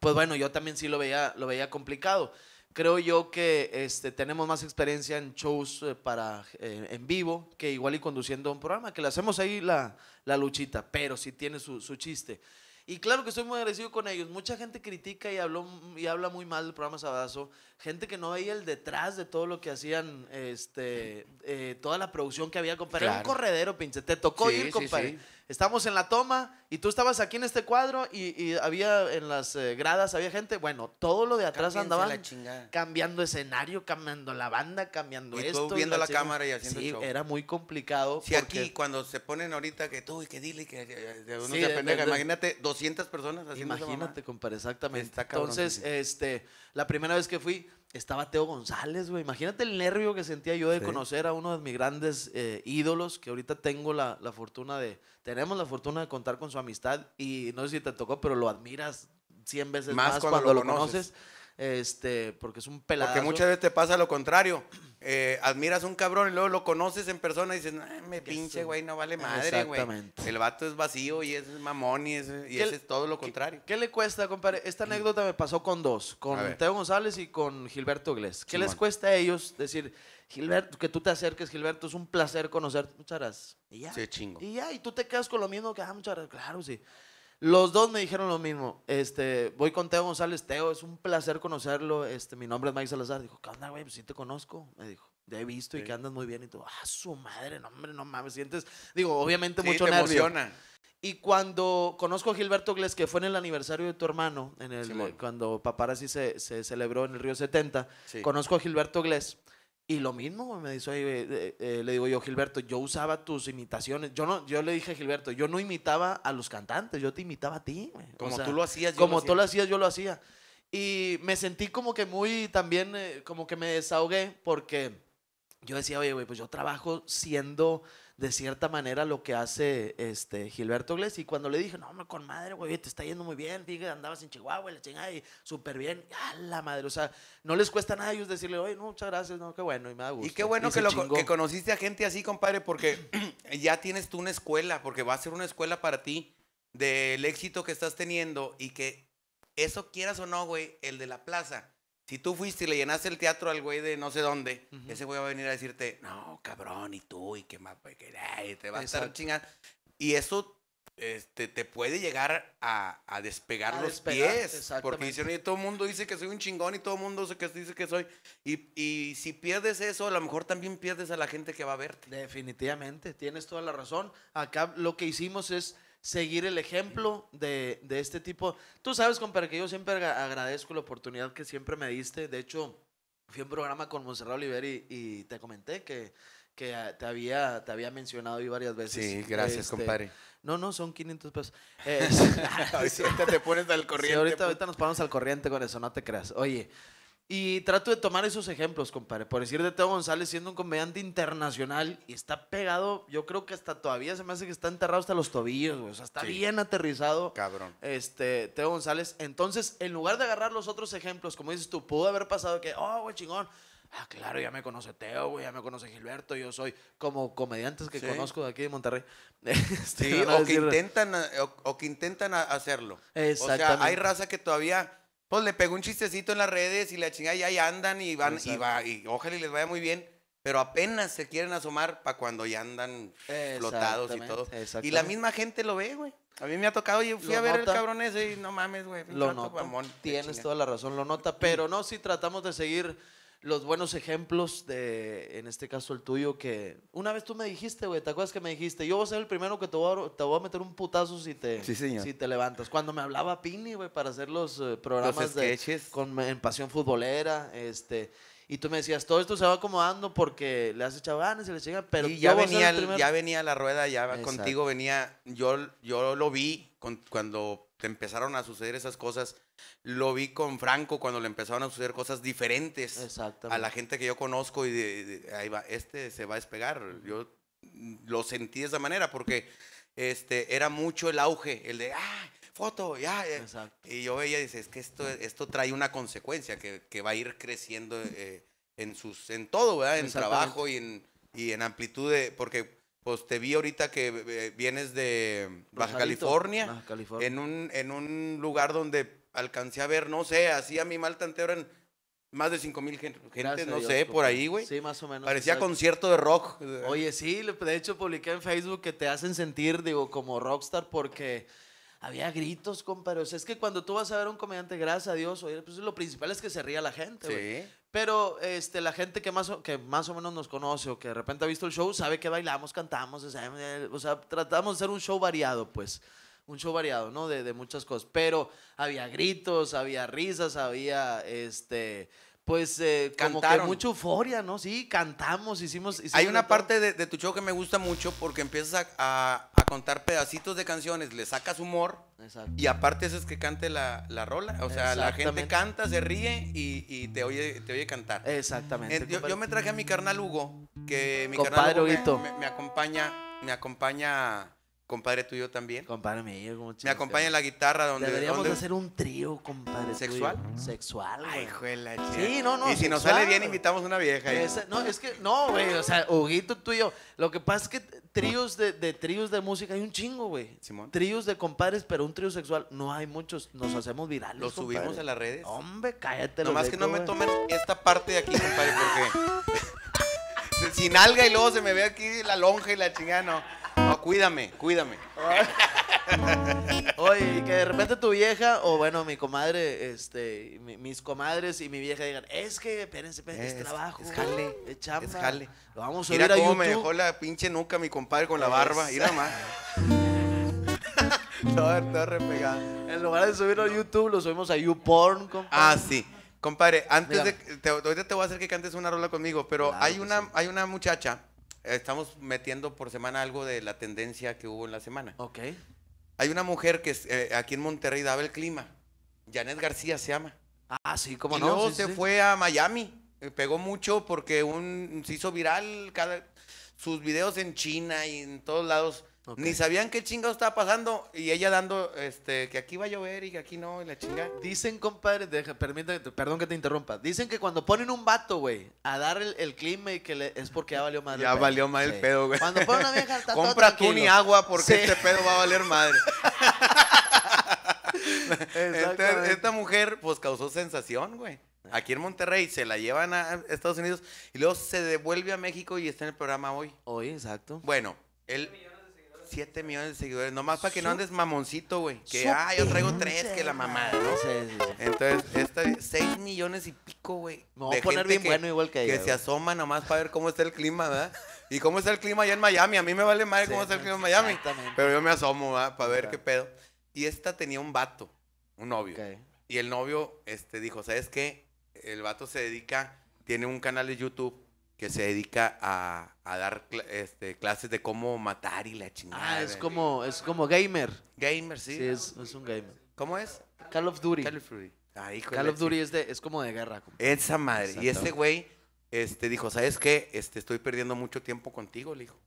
pues bueno, yo también sí lo veía, lo veía complicado. Creo yo que este, tenemos más experiencia en shows eh, para, eh, en vivo que igual y conduciendo un programa, que le hacemos ahí la, la luchita, pero sí tiene su, su chiste. Y claro que estoy muy agresivo con ellos. Mucha gente critica y, habló, y habla muy mal del programa Sabazo. Gente que no veía el detrás de todo lo que hacían, este, eh, toda la producción que había, compadre. Era un corredero, pinche. Te tocó ir, compadre estamos en la toma y tú estabas aquí en este cuadro y, había en las eh, gradas, había gente. Bueno, todo lo de atrás andaba cambiando escenario, cambiando la banda, cambiando y esto. viendo la, cámara y haciendo show. era muy complicado. Sí, aquí cuando se ponen ahorita que tú y que dile que eh, eh, uno Imagínate 200 personas así Imagínate, compadre, exactamente. Entonces, este, la primera vez que fui, estaba Teo González, güey. Imagínate el nervio que sentía yo de conocer a uno de mis grandes eh, ídolos, que ahorita tengo la, fortuna de, tenemos la fortuna de contar con su amistad y no sé si te tocó, pero lo admiras cien veces más, cuando, lo, conoces este, porque es un pelado. Porque muchas veces te pasa lo contrario. Eh, admiras a un cabrón y luego lo conoces en persona y dices, me pinche, güey, no vale madre, güey. El vato es vacío y es mamón y ese, es todo lo contrario. ¿Qué, le cuesta, compadre? Esta anécdota me pasó con dos, con Teo González y con Gilberto Glés. ¿Qué les cuesta a ellos decir, Gilberto, que tú te acerques, Gilberto, es un placer conocerte, muchas gracias. Y ya. Sí, chingo. Y ya, y tú te quedas con lo mismo que, ah, muchas claro, sí. Los dos me dijeron lo mismo. Este, voy con Teo González. Teo, es un placer conocerlo. Este, mi nombre es Mike Salazar. Dijo, ¿qué onda, güey? Pues sí te conozco. Me dijo, ya he visto y que andas muy bien. Y tú, ah, su madre, no, hombre, no mames. Sientes, digo, obviamente mucho te Emociona. Y cuando conozco a Gilberto Gles, que fue en el aniversario de tu hermano, en el, cuando Paparazzi se, se celebró en el Río 70, conozco a Gilberto Gles. Y lo mismo, me dice, eh, eh, eh", le digo yo, Gilberto, yo usaba tus imitaciones. Yo no, yo le dije a Gilberto, yo no imitaba a los cantantes, yo te imitaba a ti. Como tú lo hacías, yo Como tú lo hacías, yo lo hacía. Y me sentí como que muy también, como que me desahogué porque yo decía, oye, güey, pues yo trabajo siendo de cierta manera lo que hace este Gilberto Gles. Y cuando le dije, no, me con madre, güey, te está yendo muy bien, dije, andabas en Chihuahua, le chingada, y súper bien, a la madre. O sea, no les cuesta nada a ellos decirle, oye, no, muchas gracias, no, qué bueno, y me da gusto. Y qué bueno que, lo, que conociste a gente así, compadre, porque <clears throat> ya tienes tú una escuela, porque va a ser una escuela para ti del éxito que estás teniendo y que eso quieras o no, güey, el de la plaza si tú fuiste y le llenaste el teatro al güey de no sé dónde, ese güey va a venir a decirte, no, cabrón, y tú, y qué más, y te va a estar chingando. Y eso este, te puede llegar a, a despegar los pies. Porque dicen, todo el mundo dice que soy un chingón y todo el mundo dice que soy. Y, y si pierdes eso, a lo mejor también pierdes a la gente que va a verte. Definitivamente, tienes toda la razón. Acá lo que hicimos es seguir el ejemplo de, este tipo. Tú sabes, compadre, que yo siempre agradezco la oportunidad que siempre me diste. De hecho, fui a un programa con Monserrat Oliver y, te comenté que que te había, te había mencionado ahí varias veces. Sí, gracias, este, compadre. No, no, son 500 pesos. <laughs> Eh, <laughs> ahorita te pones al corriente. ahorita, pues. ahorita nos ponemos al corriente con eso, no te creas. Oye, y trato de tomar esos ejemplos, compadre. Por decir de Teo González siendo un comediante internacional y está pegado, yo creo que hasta todavía se me hace que está enterrado hasta los tobillos, O sea, está bien aterrizado. Cabrón. Este, Teo González. Entonces, en lugar de agarrar los otros ejemplos, como dices tú, pudo haber pasado que, oh, güey, chingón. Ah, claro, ya me conoce Teo, güey, ya me conoce Gilberto, yo soy como comediantes que conozco de aquí de Monterrey. <laughs> Este, sí, o que, intentan, o, que intentan hacerlo. O sea, hay raza que todavía pues le pegó un chistecito en las redes y la chingada ya andan y van y va y ojalá y les vaya muy bien, pero apenas se quieren asomar para cuando ya andan flotados y todo. Y la misma gente lo ve, güey. A mí me ha tocado, yo fui a ver al el cabrón ese y no mames, güey. Lo Tienes toda la razón, lo nota, pero no, si tratamos de seguir los buenos ejemplos de, en este caso el tuyo, que una vez tú me dijiste, güey, ¿te acuerdas que me dijiste? Yo voy a ser el primero que te voy a, te voy a meter un putazo si te, si te levantas. Cuando me hablaba Pini, güey, para hacer los eh, programas de, con, en Pasión Futbolera, este... Y tú me decías, todo esto se va acomodando porque le has echado ganas y le llegan, pero y ya venía, ya venía la rueda, ya contigo venía, yo, yo lo vi cuando te empezaron a suceder esas cosas. Lo vi con Franco cuando le empezaron a suceder cosas diferentes a la gente que yo conozco y ahí va, este se va a despegar. Yo lo sentí de esa manera porque este, era mucho el auge, el de, ah, foto, ya. Y yo veía y dice, es que esto, esto trae una consecuencia que, que va a ir creciendo eh, en, sus, en todo, ¿verdad? En trabajo y en, y en amplitud de, porque pues te vi ahorita que eh, vienes de Baja California, En, un, en un lugar donde alcancé a ver, no sé, así a mi mal tanteo eran más de 5 mil gente, no sé, por ahí, güey. Sí, más o menos. Parecía concierto de rock. Oye, sí, de hecho publiqué en Facebook que te hacen sentir, digo, como rockstar porque había gritos, compadre. O sea, es que cuando tú vas a ver a un comediante, gracias a Dios, oye, pues lo principal es que se ría la gente, güey. Pero este, la gente que más, o, que más o menos nos conoce o que de repente ha visto el show sabe que bailamos, cantamos, o sea, eh, tratamos de hacer un show variado, pues. Un show variado, ¿no? De, muchas cosas. Pero había gritos, había risas, había este. Pues eh, como que mucha euforia, ¿no? Sí, cantamos, hicimos. Hay una parte de, tu show que me gusta mucho porque empiezas a, contar pedacitos de canciones, le sacas humor. Y aparte eso es que cante la, rola. O sea, la gente canta, se ríe y, y, te, oye, te cantar. Exactamente. yo, me traje a mi carnal Hugo, que mi carnal me, acompaña, me acompaña Compadre tuyo también. Compadre mío, como Me acompaña en la guitarra donde. Deberíamos hacer un trío, compadre. ¿Sexual? Sexual, güey. Ay, juela, Sí, no, no. Y si nos sale bien, invitamos una vieja. no, es que, no, güey. O sea, ojito tuyo. Lo que pasa es que tríos de, tríos de música hay un chingo, güey. Tríos de compadres, pero un trío sexual no hay muchos. Nos hacemos virales. Lo subimos a las redes. Hombre, cállate. más que no me tomen esta parte de aquí, compadre, porque. <laughs> Sin alga y luego se me ve aquí la lonja y la chingada, no cuídame, cuídame. Oye, que de repente tu vieja, o bueno, mi comadre, este, mis comadres y mi vieja digan, es que, espérense, espérense, es, trabajo. es jale, es chamba. es Lo vamos a subir Mira a cómo me dejó la pinche nuca mi compadre con la barba. Mira más. <laughs> todo, re repegado. En lugar de subirlo a YouTube, lo subimos a YouPorn, compadre. Ah, sí. Compadre, antes de. te- ahorita te voy a hacer que cantes una rola conmigo, pero hay, una, hay una muchacha estamos metiendo por semana algo de la tendencia que hubo en la semana. Ok. Hay una mujer que eh, aquí en Monterrey daba el clima. Janet García se llama. Ah, sí, cómo y no. se fue a Miami. Eh, pegó mucho porque un, se hizo viral cada, sus videos en China y en todos lados ni sabían qué chingado estaba pasando y ella dando este que aquí va a llover y que aquí no y la chinga. Dicen, compadre, deja, permítame, perdón que te interrumpa. Dicen que cuando ponen un vato, güey, a dar el, clima y que le, es porque ya valió madre. Ya pedo. valió madre el pedo, güey. Cuando ponen una vieja <laughs> está Compra tú ni agua porque este pedo va a valer madre. <laughs> esta mujer pues causó sensación, güey. Aquí en Monterrey se la llevan a Estados Unidos y luego se devuelve a México y está en el programa hoy. Hoy, exacto. Bueno, él 7 millones de seguidores. Nomás para que no andes mamoncito, güey. Que, ah, yo traigo 3, que la mamada, ¿no? Sí, Entonces, esta, 6 millones y pico, güey. voy a poner bien bueno igual que Que se asoma nomás para ver cómo está el clima, ¿verdad? Y cómo está el clima allá en Miami. A mí me vale madre cómo está el clima en Miami. Pero yo me asomo, ¿verdad? Para ver qué pedo. Y esta tenía un vato, un novio. Y el novio este, dijo, ¿sabes qué? El vato se dedica, tiene un canal de YouTube que se dedica a, dar este, clases de cómo matar y la chingada. Ah, es como, es como gamer. Gamer, sí. Sí, es, un gamer. ¿Cómo es? Call of Duty. Call of Duty. Ah, Call of Duty es, de, es como de guerra. Esa madre. Y este güey este, dijo, ¿sabes qué? Este, estoy perdiendo mucho tiempo contigo, le dijo.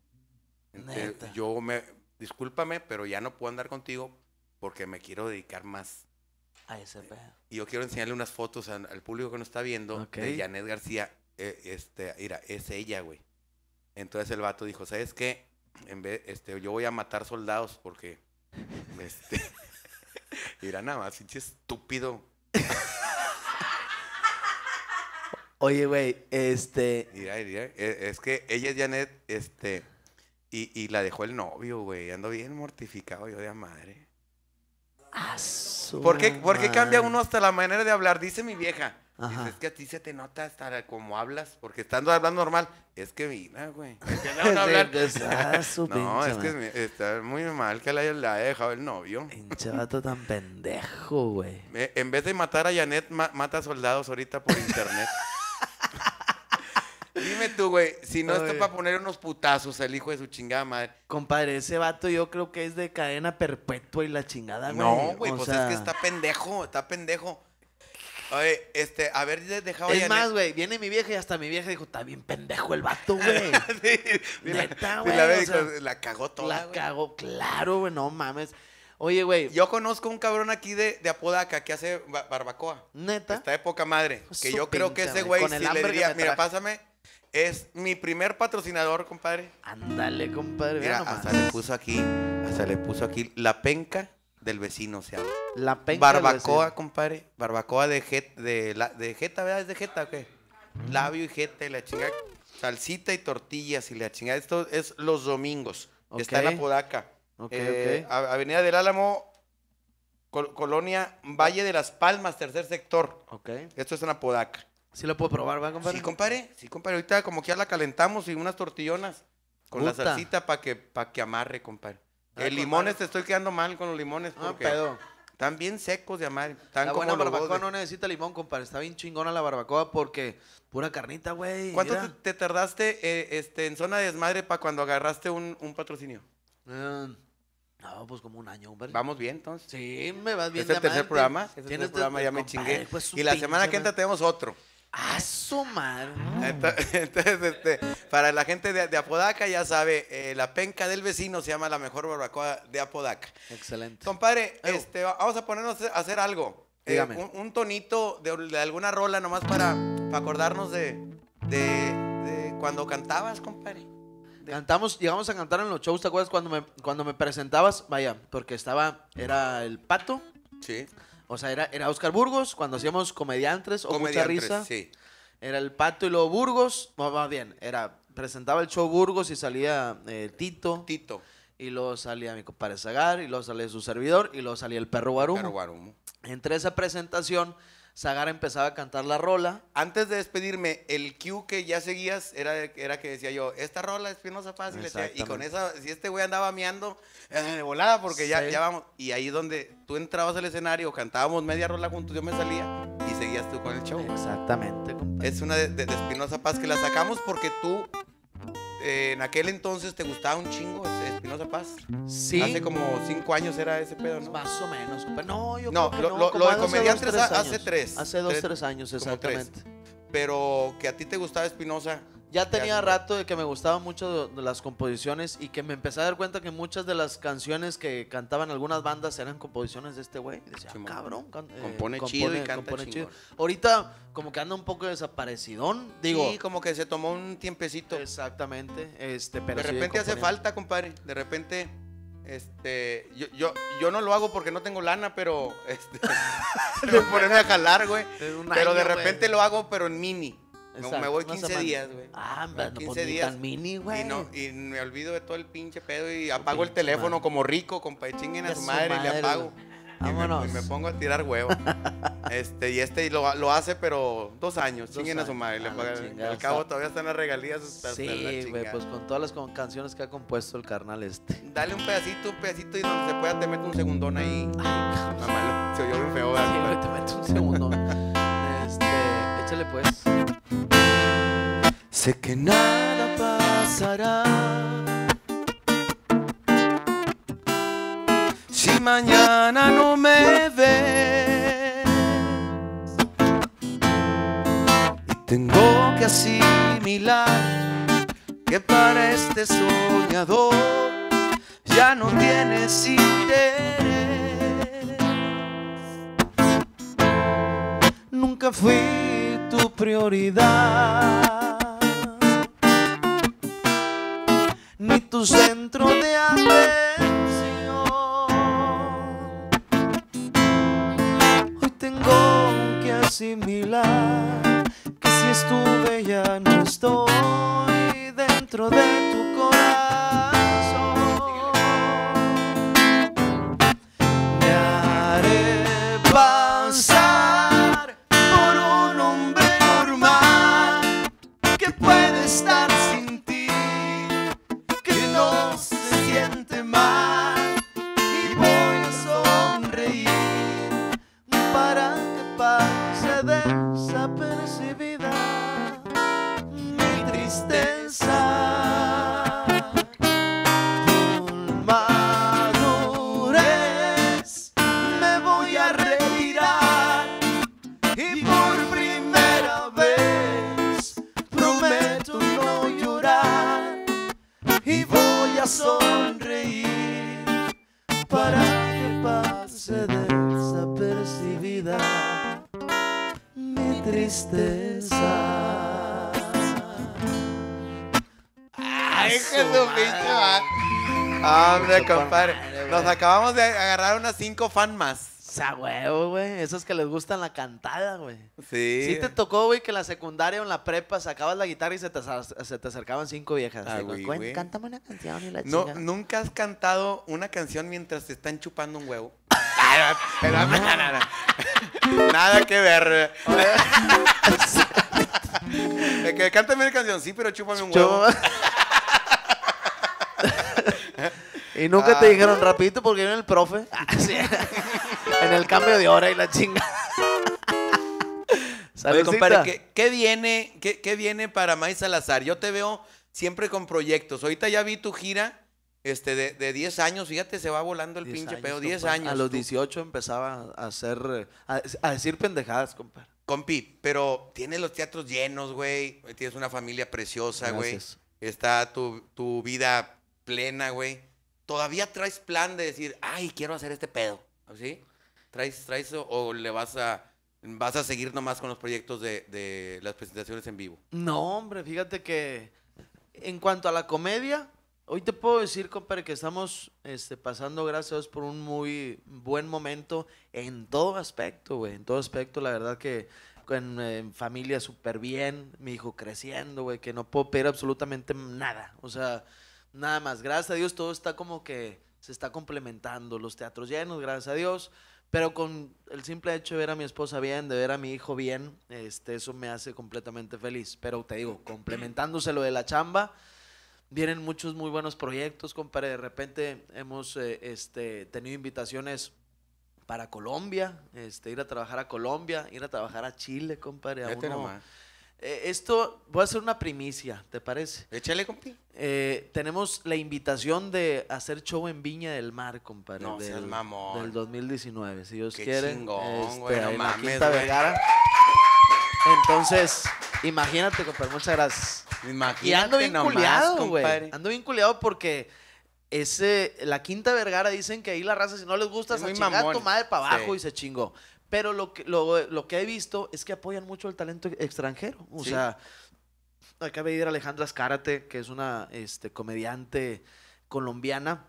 Neta. yo me, discúlpame, pero ya no puedo andar contigo porque me quiero dedicar más a ese pedo. Y yo quiero enseñarle unas fotos al, público que nos está viendo de Janet García eh, este, mira, es ella, güey. Entonces el vato dijo, ¿sabes qué? En vez, este, yo voy a matar soldados porque, este, <laughs> mira, nada más, estúpido. Oye, güey, este... E, es que ella es Janet, este, y, la dejó el novio, güey, ando bien mortificado yo de madre. ¿Por qué, cambia uno hasta la manera de hablar? Dice mi vieja es que a ti se te nota hasta como hablas, porque estando hablando normal, es que mira, güey. hablar. no, es que está muy mal que la, haya dejado el novio. Pinche vato tan pendejo, güey. En vez de matar a Janet, mata soldados ahorita por internet. <laughs> Dime tú, güey, si no está para poner unos putazos el hijo de su chingada madre. Compadre, ese vato yo creo que es de cadena perpetua y la chingada, güey. No, güey, pues es que está pendejo, está pendejo. Oye, este, a haber dejado Es más, güey, viene mi vieja y hasta mi vieja dijo, está bien pendejo el vato, <laughs> güey. sí, Neta, güey. la, la, cagó toda. La cagó, claro, güey, no mames. Oye, güey. Yo conozco un cabrón aquí de, de Apodaca que hace barbacoa. Neta. Está de poca madre. Que yo creo que ese güey, si le diría, mira, pásame, es mi primer patrocinador, compadre. Ándale, compadre. Mira hasta le puso aquí, hasta le puso aquí la penca del vecino se habla. La penca Barbacoa, compadre. Barbacoa de jeta, de, de ¿verdad? ¿Es de jeta o qué? Mm. Labio y jeta y la chingada. Salsita y tortillas y la chingada. Esto es los domingos. Está en la podaca. Eh, Avenida del Álamo, Colonia, Valle de las Palmas, tercer sector. Esto es en podaca. Sí lo puedo probar, ¿va, compadre? Sí, compadre. Sí, compadre. Ahorita como que ya la calentamos y unas tortillonas con la salsita para que, que amarre, compadre. El limón, te este, estoy quedando mal con los limones. Ah, porque Están bien secos de amar. Están la como barbacoa no necesita limón, compadre. Está bien chingona la barbacoa porque pura carnita, güey. ¿Cuánto te, tardaste eh, este, en zona de desmadre para cuando agarraste un, patrocinio? Eh, no, pues como un año, Vamos bien, entonces. Sí, me vas bien. Este es el tercer programa. Este es tercer programa, ya me chingué. Pues, y la semana que entra tenemos otro. ¡Ah, su madre! Ah. <laughs> Entonces, este, para la gente de, Apodaca, ya sabe, eh, la penca del vecino se llama la mejor barbacoa de Apodaca. Excelente. Compadre, este, vamos a ponernos a hacer algo. Eh, Dígame. un, tonito de, alguna rola nomás para, acordarnos de, de, cuando cantabas, compadre. Cantamos, llegamos a cantar en los shows, ¿te acuerdas? Cuando me, cuando me presentabas, vaya, porque estaba, era el pato. Sí. O sea, era, era Oscar Burgos cuando hacíamos comediantes o Comedia mucha risa. Sí. Era el Pato y luego Burgos. Más bien, era presentaba el show Burgos y salía eh, Tito. Tito. Y luego salía mi compadre Zagar, y luego salía su servidor, y luego salía el perro guarum. Entre esa presentación sagar empezaba a cantar la rola. Antes de despedirme, el cue que ya seguías era, era que decía yo, esta rola es Espinosa Fácil. Y con esa, si este güey andaba meando, volaba eh, volada, porque ya, vamos. Y ahí donde tú entrabas al escenario, cantábamos media rola juntos, yo me salía y seguías tú con el show. Exactamente. Es una de, Espinosa Paz que la sacamos porque tú eh, en aquel entonces te gustaba un chingo Espinosa Paz. Sí. Hace como cinco años era ese pedo, ¿no? Más o menos, No, yo no, creo que lo, no. Lo, de comediantes hace, hace, tres. Hace dos, tres, años, exactamente. Pero que a ti te gustaba Espinosa, ya tenía rato de que me gustaba mucho de, las composiciones y que me empecé a dar cuenta que muchas de las canciones que cantaban algunas bandas eran composiciones de este güey. Decía, cabrón, eh, compone, chido y canta chido. Ahorita como que anda un poco desaparecidón, digo. Sí, como que se tomó un tiempecito. Exactamente, este, pero de repente hace falta, compadre. De repente este, yo, yo, no lo hago porque no tengo lana, pero este, <laughs> ponerme a jalar, güey. <laughs> Pero de repente lo hago, pero en mini me voy 15 días, güey. Ah, no, 15 pues, días. mini, güey. Y, no, y me olvido de todo el pinche pedo y apago el teléfono como rico, compa, chinguen a ah, su madre, y le apago. Vámonos. Y me, pongo a tirar huevo. <laughs> este, y este lo, lo hace, pero dos años. Dos chinguen a su madre. le al ah, cabo todavía están las regalías. sí, güey, pues con todas las canciones que ha compuesto el carnal este. Dale un pedacito, un pedacito y donde se pueda te meto un segundón ahí. Ay, Mamá, se oyó bien feo. Sí, te meto un segundón. <laughs> este, échale pues. Sé que nada pasará. Si mañana no me ves, y tengo que asimilar que para este soñador ya no tienes interés. Nunca fui tu prioridad. ni tu centro de atención. Hoy tengo que asimilar que si estuve ya no estoy dentro de tu corazón. acabamos de agarrar unas cinco fan más. O sea, huevo, güey. Esos que les gustan la cantada, güey. Sí. Sí te tocó, güey, que en la secundaria o en la prepa sacabas la guitarra y se te, se te acercaban cinco viejas. Ah, güey, güey. Cántame una canción y la no, ¿Nunca has cantado una canción mientras te están chupando un huevo? <laughs> <laughs> Nada que ver. <laughs> cántame una canción, sí, pero chúpame un huevo. Y nunca te ah. dijeron, rapidito, porque viene el profe. <laughs> Ah, <laughs> en el cambio de hora y la chinga. <laughs> compadre, ¿qué, viene, qué, viene para May Salazar? Yo te veo siempre con proyectos. Ahorita ya vi tu gira este, de, de 10 años, fíjate, se va volando el pinche pedo. 10 años. A los 18 empezaba a hacer, decir pendejadas, compadre. Compi, pero tienes los teatros llenos, güey. Tienes una familia preciosa, güey. Está tu vida plena, güey todavía traes plan de decir, ay, quiero hacer este pedo, ¿sí? ¿Traes, traes o, le vas a, vas a seguir nomás con los proyectos de, las presentaciones en vivo? No, hombre, fíjate que en cuanto a la comedia, Hoy te puedo decir, compadre, que estamos este, pasando, gracias por un muy buen momento en todo aspecto, güey. En todo aspecto, la verdad que con eh, familia súper bien, mi hijo creciendo, güey, que no puedo pedir absolutamente nada. O sea, nada más. Gracias a Dios todo está como que se está complementando, los teatros llenos, gracias a Dios, pero con el simple hecho de ver a mi esposa bien, de ver a mi hijo bien, este, eso me hace completamente feliz. Pero te digo, complementándose lo de la chamba, vienen muchos muy buenos proyectos, compadre. De repente hemos eh, este, tenido invitaciones para Colombia, este, ir a trabajar a Colombia, ir a trabajar a Chile, compadre. A uno, eh, esto, voy a hacer una primicia, ¿te parece? Échale, compi. Eh, tenemos la invitación de hacer show en Viña del Mar, compadre. No, del, seas mamón. Del 2019, si Dios Qué quiere. chingón, güey, Este, en Quinta Vergara. Entonces, imagínate, compadre, muchas gracias. Imagínate y ando bien culiado, güey. Ando bien culiado porque ese, la Quinta Vergara dicen que ahí la raza, si no les gusta, se chinga tu madre para abajo y se chingó. Pero lo que, lo, lo que he visto es que apoyan mucho el talento extranjero. O sea, acabé de ir a Alejandra Azcárate, que es una este, comediante colombiana.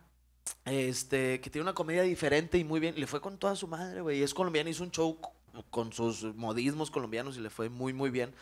Este, que tiene una comedia diferente y muy bien. Le fue con toda su madre, güey. Es colombiana, hizo un show con sus modismos colombianos y le fue muy, muy bien.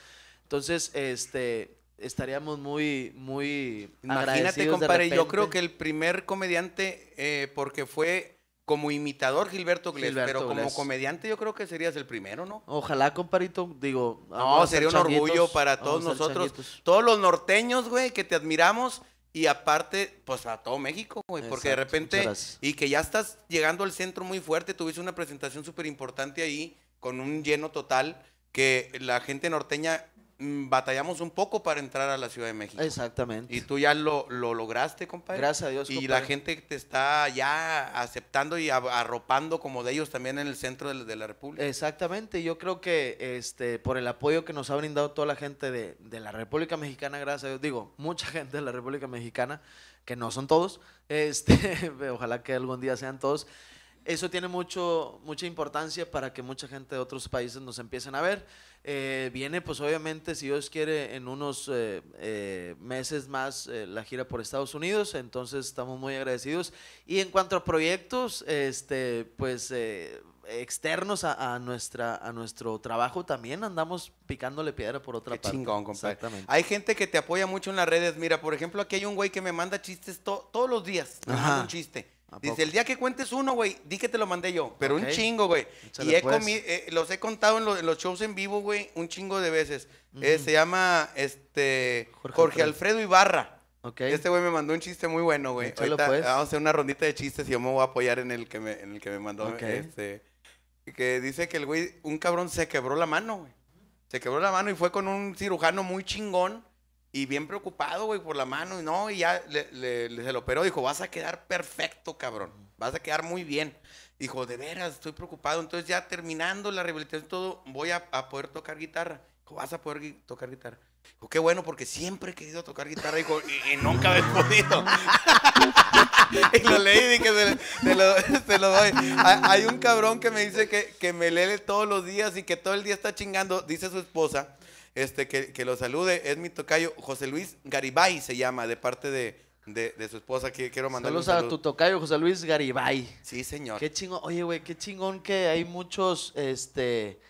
Entonces, este, estaríamos muy, muy. Imagínate, compadre, yo creo que el primer comediante, eh, porque fue como imitador Gilberto Gles, pero como comediante yo creo que serías el primero, ¿no? Ojalá, comparito, digo... No, sería un orgullo para todos nosotros, todos los norteños, güey, que te admiramos y aparte, pues a todo México, güey, porque de repente... Y que ya estás llegando al centro muy fuerte, tuviste una presentación súper importante ahí, con un lleno total, que la gente norteña Mm, batallamos un poco para entrar a la Ciudad de México. Exactamente. Y tú ya lo, lo lograste, compadre. Gracias a Dios. Y la gente te está ya aceptando y arropando como de ellos también en el centro de la, de la, República. Exactamente. Yo creo que este por el apoyo que nos ha brindado toda la gente de, de la República Mexicana, gracias a Dios, digo, mucha <laughs> gente de la República Mexicana, que no son todos, este, <laughs> ojalá que algún día sean todos. Eso tiene mucho, mucha importancia para que mucha gente de otros países nos empiecen a ver. Eh, viene, pues obviamente, si Dios quiere, en unos eh, eh, meses más la gira por Estados Unidos, entonces estamos muy agradecidos. Y en cuanto a proyectos, este, pues externos a, nuestra, a nuestro trabajo también andamos picándole piedra por otra parte. chingón, Hay gente que te apoya mucho en las redes. Mira, por ejemplo, aquí hay un güey que me manda chistes todos los días. un chiste. Dice, el día que cuentes uno, güey, di que te lo mandé yo. Pero un chingo, güey. Y eh, los he contado en los, shows en vivo, güey, un chingo de veces. Eh, se llama este Jorge, Alfredo Ibarra. Este güey me mandó un chiste muy bueno, güey. Pues. vamos a hacer una rondita de chistes y yo me voy a apoyar en el que me, en el que me mandó. Este, que dice que el güey, un cabrón se quebró la mano, güey. Se quebró la mano y fue con un cirujano muy chingón y bien preocupado, güey, por la mano. Y no, y ya le, le, se lo operó. Dijo, vas a quedar perfecto, cabrón. Vas a quedar muy bien. Dijo, de veras, estoy preocupado. Entonces ya terminando la rehabilitación y todo, voy a, a, poder tocar guitarra. Dijo, vas a poder tocar guitarra. Dijo, qué bueno, porque siempre he querido tocar guitarra. Dijo, y, nunca he podido. <laughs> y lo leí y dije, se, lo, lo, doy. Hay, un cabrón que me dice que, que me lee todos los días y que todo el día está chingando, dice su esposa este, que, que, lo salude. Es mi tocayo, José Luis Garibay se llama, de parte de, su esposa. Quiero mandar Saludos a tu tocayo, José Luis Garibay. Sí, señor. Qué chingón, oye, güey, qué chingón que hay muchos este,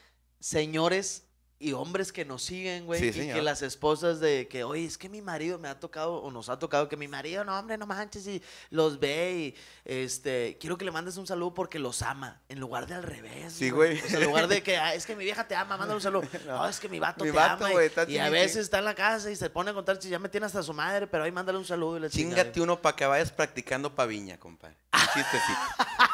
señores y hombres que nos siguen, güey, y que las esposas de que, oye, es que mi marido me ha tocado o nos ha tocado que mi marido, no, hombre, no manches, y los ve y, este, quiero que le mandes un saludo porque los ama, en lugar de al revés. Sí, güey. O sea, en lugar de que, <laughs> es que mi vieja te ama, mándale un saludo. <laughs> No, es que mi vato te vato, ama. y, a veces está en la casa y se pone a contar, si ya me tiene hasta su madre, pero ahí mándale un saludo y le Chingate uno para que vayas practicando pa' viña, compadre. Un chistecito. <laughs>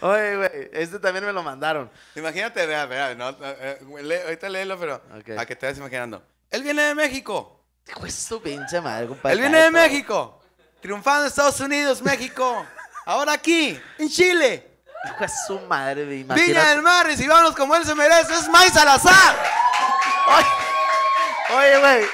Oye, güey, este también me lo mandaron. Imagínate, vea, vea, no, eh, ahorita léelo, pero para a que te vayas imaginando. Él viene de México. ¡Juez su pinche madre, compadre. Él viene de México. Triunfando en Estados Unidos, México. Ahora aquí, en Chile. Hijo de su madre, imagino! Viña del Mar, recibámonos como él se merece. Es May Salazar. Oye, güey.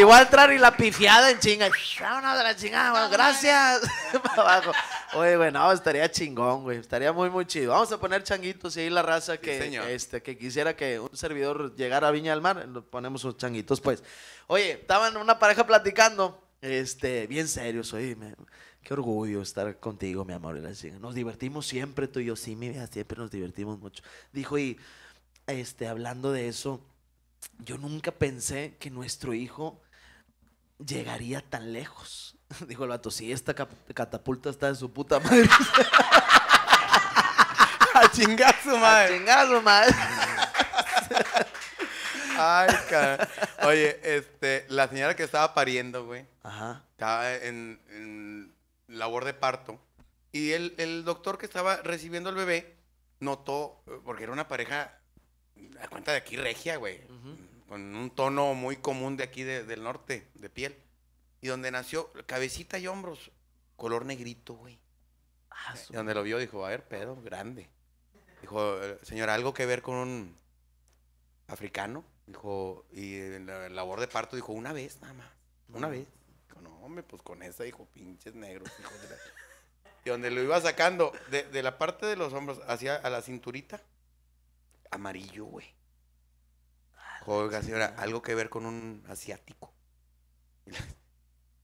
Igual trae la pifiada en chinga. Vámonos de la chingada, Gracias. <laughs> Para abajo. Oye, bueno, estaría chingón, güey. Estaría muy, muy chido. Vamos a poner changuitos y ahí la raza que, este, que quisiera que un servidor llegara a Viña del Mar. Ponemos unos changuitos, pues. Oye, estaban una pareja platicando. Este, bien serios, oye, qué orgullo estar contigo, mi amor. Nos divertimos siempre, tú y yo, sí, mi vida, siempre nos divertimos mucho. Dijo, y este, hablando de eso, yo nunca pensé que nuestro hijo llegaría tan lejos. <laughs> Dijo el vato, si esta catapulta está en su puta madre. <laughs> A chingar madre. A chingar madre. Ay, cara. Oye, este, la señora que estaba pariendo, güey. Ajá. Estaba en, labor de parto. Y el, doctor que estaba recibiendo al bebé notó, porque era una pareja, a cuenta de aquí regia, güey. Con un tono muy común de aquí del norte, de piel. Y donde nació, cabecita y hombros, color negrito, güey. Ah, eh, y donde lo vio dijo, a ver, pedo, grande. Dijo, eh, señora, ¿algo que ver con un africano? Dijo, y en la labor de parto dijo, una vez nada más, una vez. Dijo, no, hombre, pues con esa dijo, pinches negros, Y donde lo iba sacando, de, la parte de los hombros hacia la cinturita, amarillo, güey. joder señora, algo que ver con un asiático.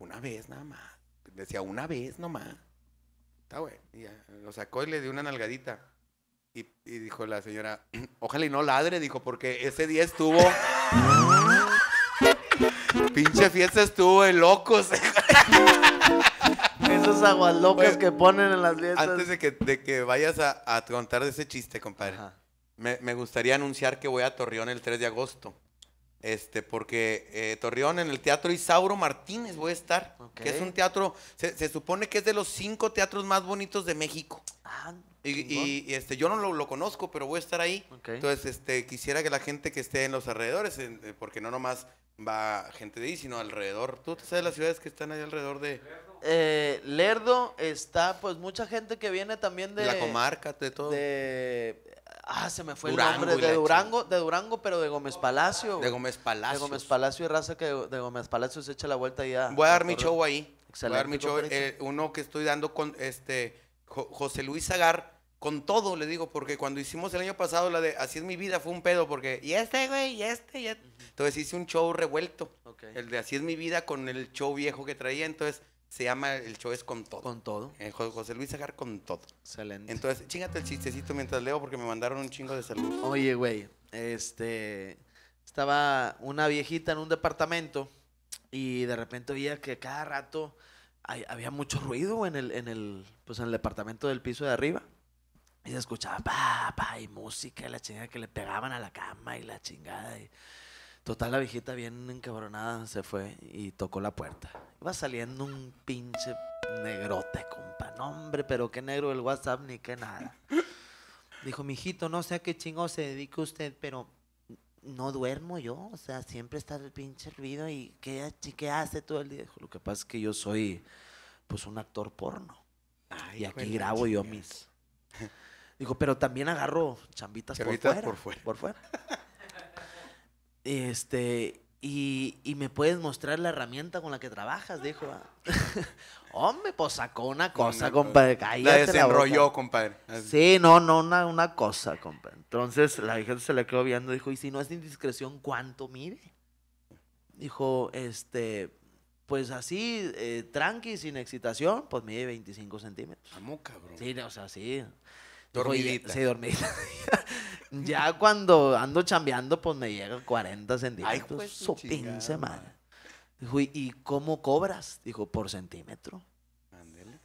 Una vez nada más. Decía, una vez nomás. Está bueno. Y lo sacó y le dio una nalgadita. Y, dijo la señora, <clears throat> ojalá y no ladre, dijo, porque ese día estuvo... <laughs> Pinche fiesta estuvo de locos. <laughs> Esos aguas locas que ponen en las fiestas. Antes de que, de que vayas a, contar de ese chiste, compadre, me, me, gustaría anunciar que voy a Torreón el 3 de agosto. Este, porque eh, Torreón en el Teatro Isauro Martínez voy a estar, que es un teatro, se, supone que es de los cinco teatros más bonitos de México. Ah, y, este, yo no lo, conozco, pero voy a estar ahí. Entonces, este, quisiera que la gente que esté en los alrededores, eh, porque no nomás va gente de ahí, sino alrededor. ¿Tú sabes las ciudades que están ahí alrededor de...? Eh, Lerdo está, pues mucha gente que viene también de... La comarca, de todo. De Ah, se me fue el nombre de Durango, de Durango, pero de Gómez Palacio. De Gómez Palacio. De Gómez Palacio y raza que de Gómez Palacio se echa la vuelta y ya. Voy a dar mi show ahí. Excelente. Voy a dar mi show. Eh, uno que estoy dando con este José Luis Agar Con todo, le digo, porque cuando hicimos el año pasado la de Así es mi vida fue un pedo, porque y este, güey, y este, y este. Entonces hice un show revuelto. El de Así es mi vida con el show viejo que traía. Entonces se llama el show es con todo. Con todo. Eh, José Luis Agar con todo. Excelente. Entonces, chingate el chistecito mientras leo porque me mandaron un chingo de salud. Oye, güey, este estaba una viejita en un departamento y de repente veía que cada rato había mucho ruido en el en el pues, en el departamento del piso de arriba. Y se escuchaba pa, pa, y música, y la chingada que le pegaban a la cama y la chingada Total, la viejita bien encabronada se fue y tocó la puerta. Iba saliendo un pinche negrote, compa. No, hombre, pero qué negro el WhatsApp ni qué nada. Dijo, mijito, no sé a qué chingo se dedica usted, pero no duermo yo. O sea, siempre está el pinche ruido y ¿qué, hace todo el día? Dijo, lo que pasa es que yo soy, pues, un actor porno. y aquí grabo yo mis... Dijo, pero también agarro chambitas, por fuera. Por fuera. Este, y, me puedes mostrar la herramienta con la que trabajas, dijo. <laughs> Hombre, pues sacó una pues cosa, compadre. La desenrolló, compadre. Sí, no, no, una, una cosa, compadre. Entonces la gente se le quedó viendo, dijo, y si no es indiscreción, ¿cuánto mide? Dijo, este, pues así, eh, tranqui, sin excitación, pues mide 25 centímetros. Amo, cabrón. Sí, o sea, sí. Dormidita. sí, dormidita. <laughs> <laughs> Ya cuando ando chambeando, pues me llega 40 centímetros. Ay, pues, Dijo, ¿y cómo cobras? Dijo, por centímetro. Ándele.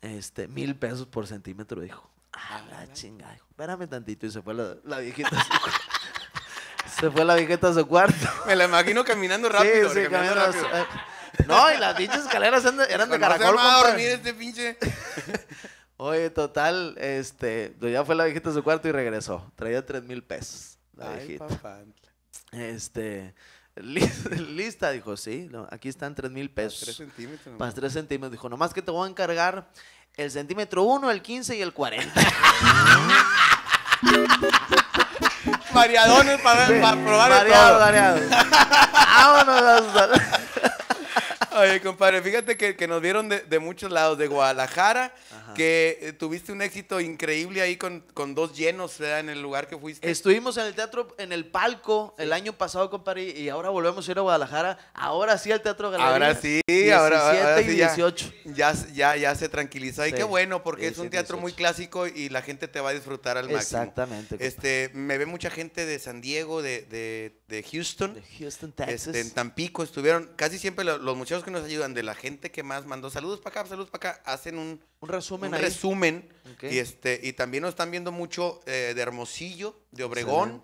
Este, mil pesos por centímetro, dijo. Ah, la chingada. Dijo, espérame tantito. Y se fue la, la viejita. <laughs> se fue la viejita a su cuarto. <laughs> Me la imagino caminando rápido. Sí, sí, caminando rápido. Eh. no, y las pinches escaleras eran de, caracol. No se a dormir este pinche. Oye, total, este, pues ya fue la viejita a su cuarto y regresó. Traía tres mil pesos. La Ay, viejita. Papá. Este, <laughs> lista, dijo, sí, aquí están tres mil pesos. Más tres centímetros. Más tres centímetros. Dijo, nomás que te voy a encargar el centímetro 1, el 15 y el 40. Mariadones para, para probar el todo. Mariado. <laughs> Vámonos. Oye, compadre, fíjate que, nos vieron de, muchos lados, de Guadalajara, que eh, tuviste un éxito increíble ahí con, con dos llenos eh, en el lugar que fuiste. Estuvimos en el teatro, en el palco el año pasado, compadre, y ahora volvemos a ir a Guadalajara. Ahora sí al Teatro Galería. Ahora sí, ahora, sí, y 18. Ya, ya, se tranquiliza. Y qué bueno, porque es un teatro muy clásico y la gente te va a disfrutar al máximo. Exactamente. Este, me ve mucha gente de San Diego, de, de de Houston. De este, en Tampico estuvieron, casi siempre los, muchachos que nos ayudan, de la gente que más mandó saludos para acá, saludos para acá, hacen un, resumen. Un resumen. Y, este, y también nos están viendo mucho eh, de Hermosillo, de Obregón,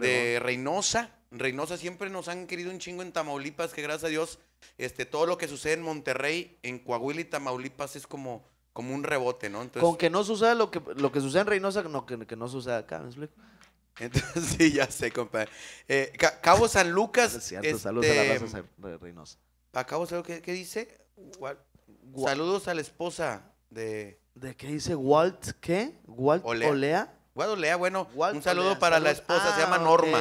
de Reynosa. Reynosa siempre nos han querido un chingo en Tamaulipas, que gracias a Dios, este, todo lo que sucede en Monterrey, en Coahuila y Tamaulipas es como como un rebote, ¿no? Con que no suceda lo que, lo que sucede en Reynosa, no, que, que no suceda acá, ¿me explico? Entonces, <laughs> sí, ya sé, compadre. Eh, Cabo San Lucas. Este, saludos a la raza Reynosa. Cabo San Lucas, ¿qué, dice? Saludos a la esposa de. ¿De qué dice Walt? ¿Qué? ¿Walt Olea? Walt Olea, bueno, un saludo para la esposa, se ah, llama Norma.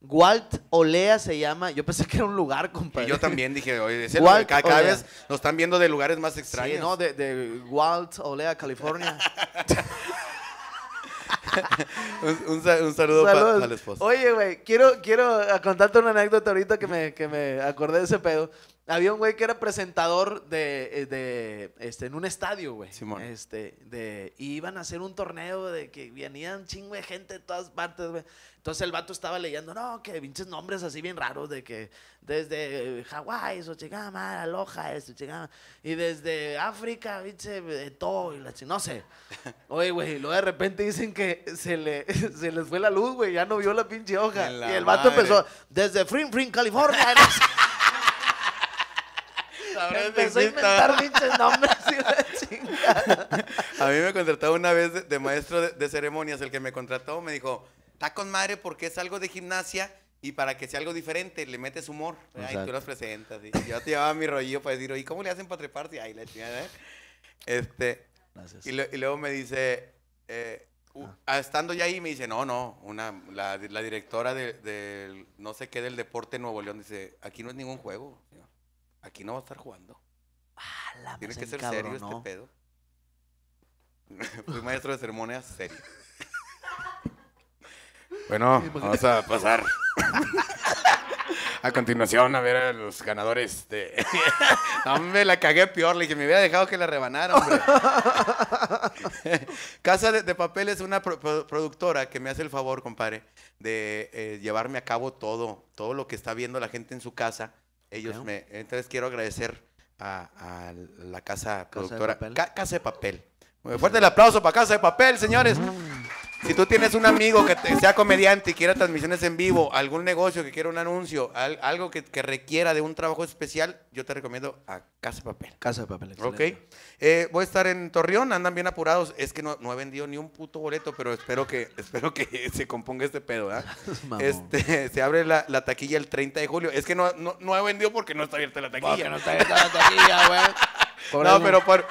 Walt Olea se llama. Yo pensé que era un lugar, compadre. Y yo también dije, oye, Walt cada, vez nos están viendo de lugares más extraños. Sí, no, de, de Walt Olea, California. <laughs> <laughs> un, saludo para el esposo Oye, güey, quiero, quiero contarte una anécdota ahorita que me, que me acordé de ese pedo. Había un güey que era presentador de, eh, este, en un estadio, güey. Este, de, y iban a hacer un torneo de que venían chingüe gente de todas partes, güey. Entonces el vato estaba leyendo, no, que pinches nombres así bien raros de que desde Hawái, eso chingama Aloha, chingama y desde África, pinche, de todo, y la no sé. <laughs> Oye, güey, y luego de repente dicen que se, le, <laughs> se les fue la luz, güey, ya no vio la pinche hoja. y el vato empezó, desde Free Free California. <laughs> a mí me contrató una vez de, maestro de, ceremonias. El que me contrató me dijo, está con madre porque es algo de gimnasia y para que sea algo diferente le metes humor. Y tú los presentas. yo te llevaba mi rollo para decir, oye, ¿cómo le hacen para treparse? la ¿eh? Este, Y, luego me dice, eh, ah. estando ya ahí, me dice, no, no, una, la, directora del de, no sé qué del deporte Nuevo León dice, aquí no es ningún juego aquí no va a estar jugando. Ah, que ser serio este pedo. Fui maestro de ceremonias serio. bueno, pues vamos a pasar. A continuación, a ver a los ganadores de. <laughs> no, me la cagué peor, le dije, me hubiera dejado que la rebanara, hombre. <laughs> Casa de, Papel es una productora que me hace el favor, compadre, de eh, llevarme a cabo todo, todo lo que está viendo la gente en su casa ellos me. Entonces quiero agradecer a, la casa, productora. casa de Papel. fuerte el aplauso para Casa de Papel, señores. Mm. Si tú tienes un amigo que sea comediante y quiera transmisiones en vivo, algún negocio que quiera un anuncio, algo que, requiera de un trabajo especial, yo te recomiendo a Casa de Papel. Casa de Papel, excelente. Ok. Eh, voy a estar en Torreón, andan bien apurados. Es que no, he vendido ni un puto boleto, pero espero que, <laughs> espero que <laughs> se componga este pedo, ¿ah? <laughs> este, se abre la, taquilla el 30 de julio. Es que no, no, he vendido porque no está abierta la taquilla. no está abierta la taquilla, güey. No, pero por,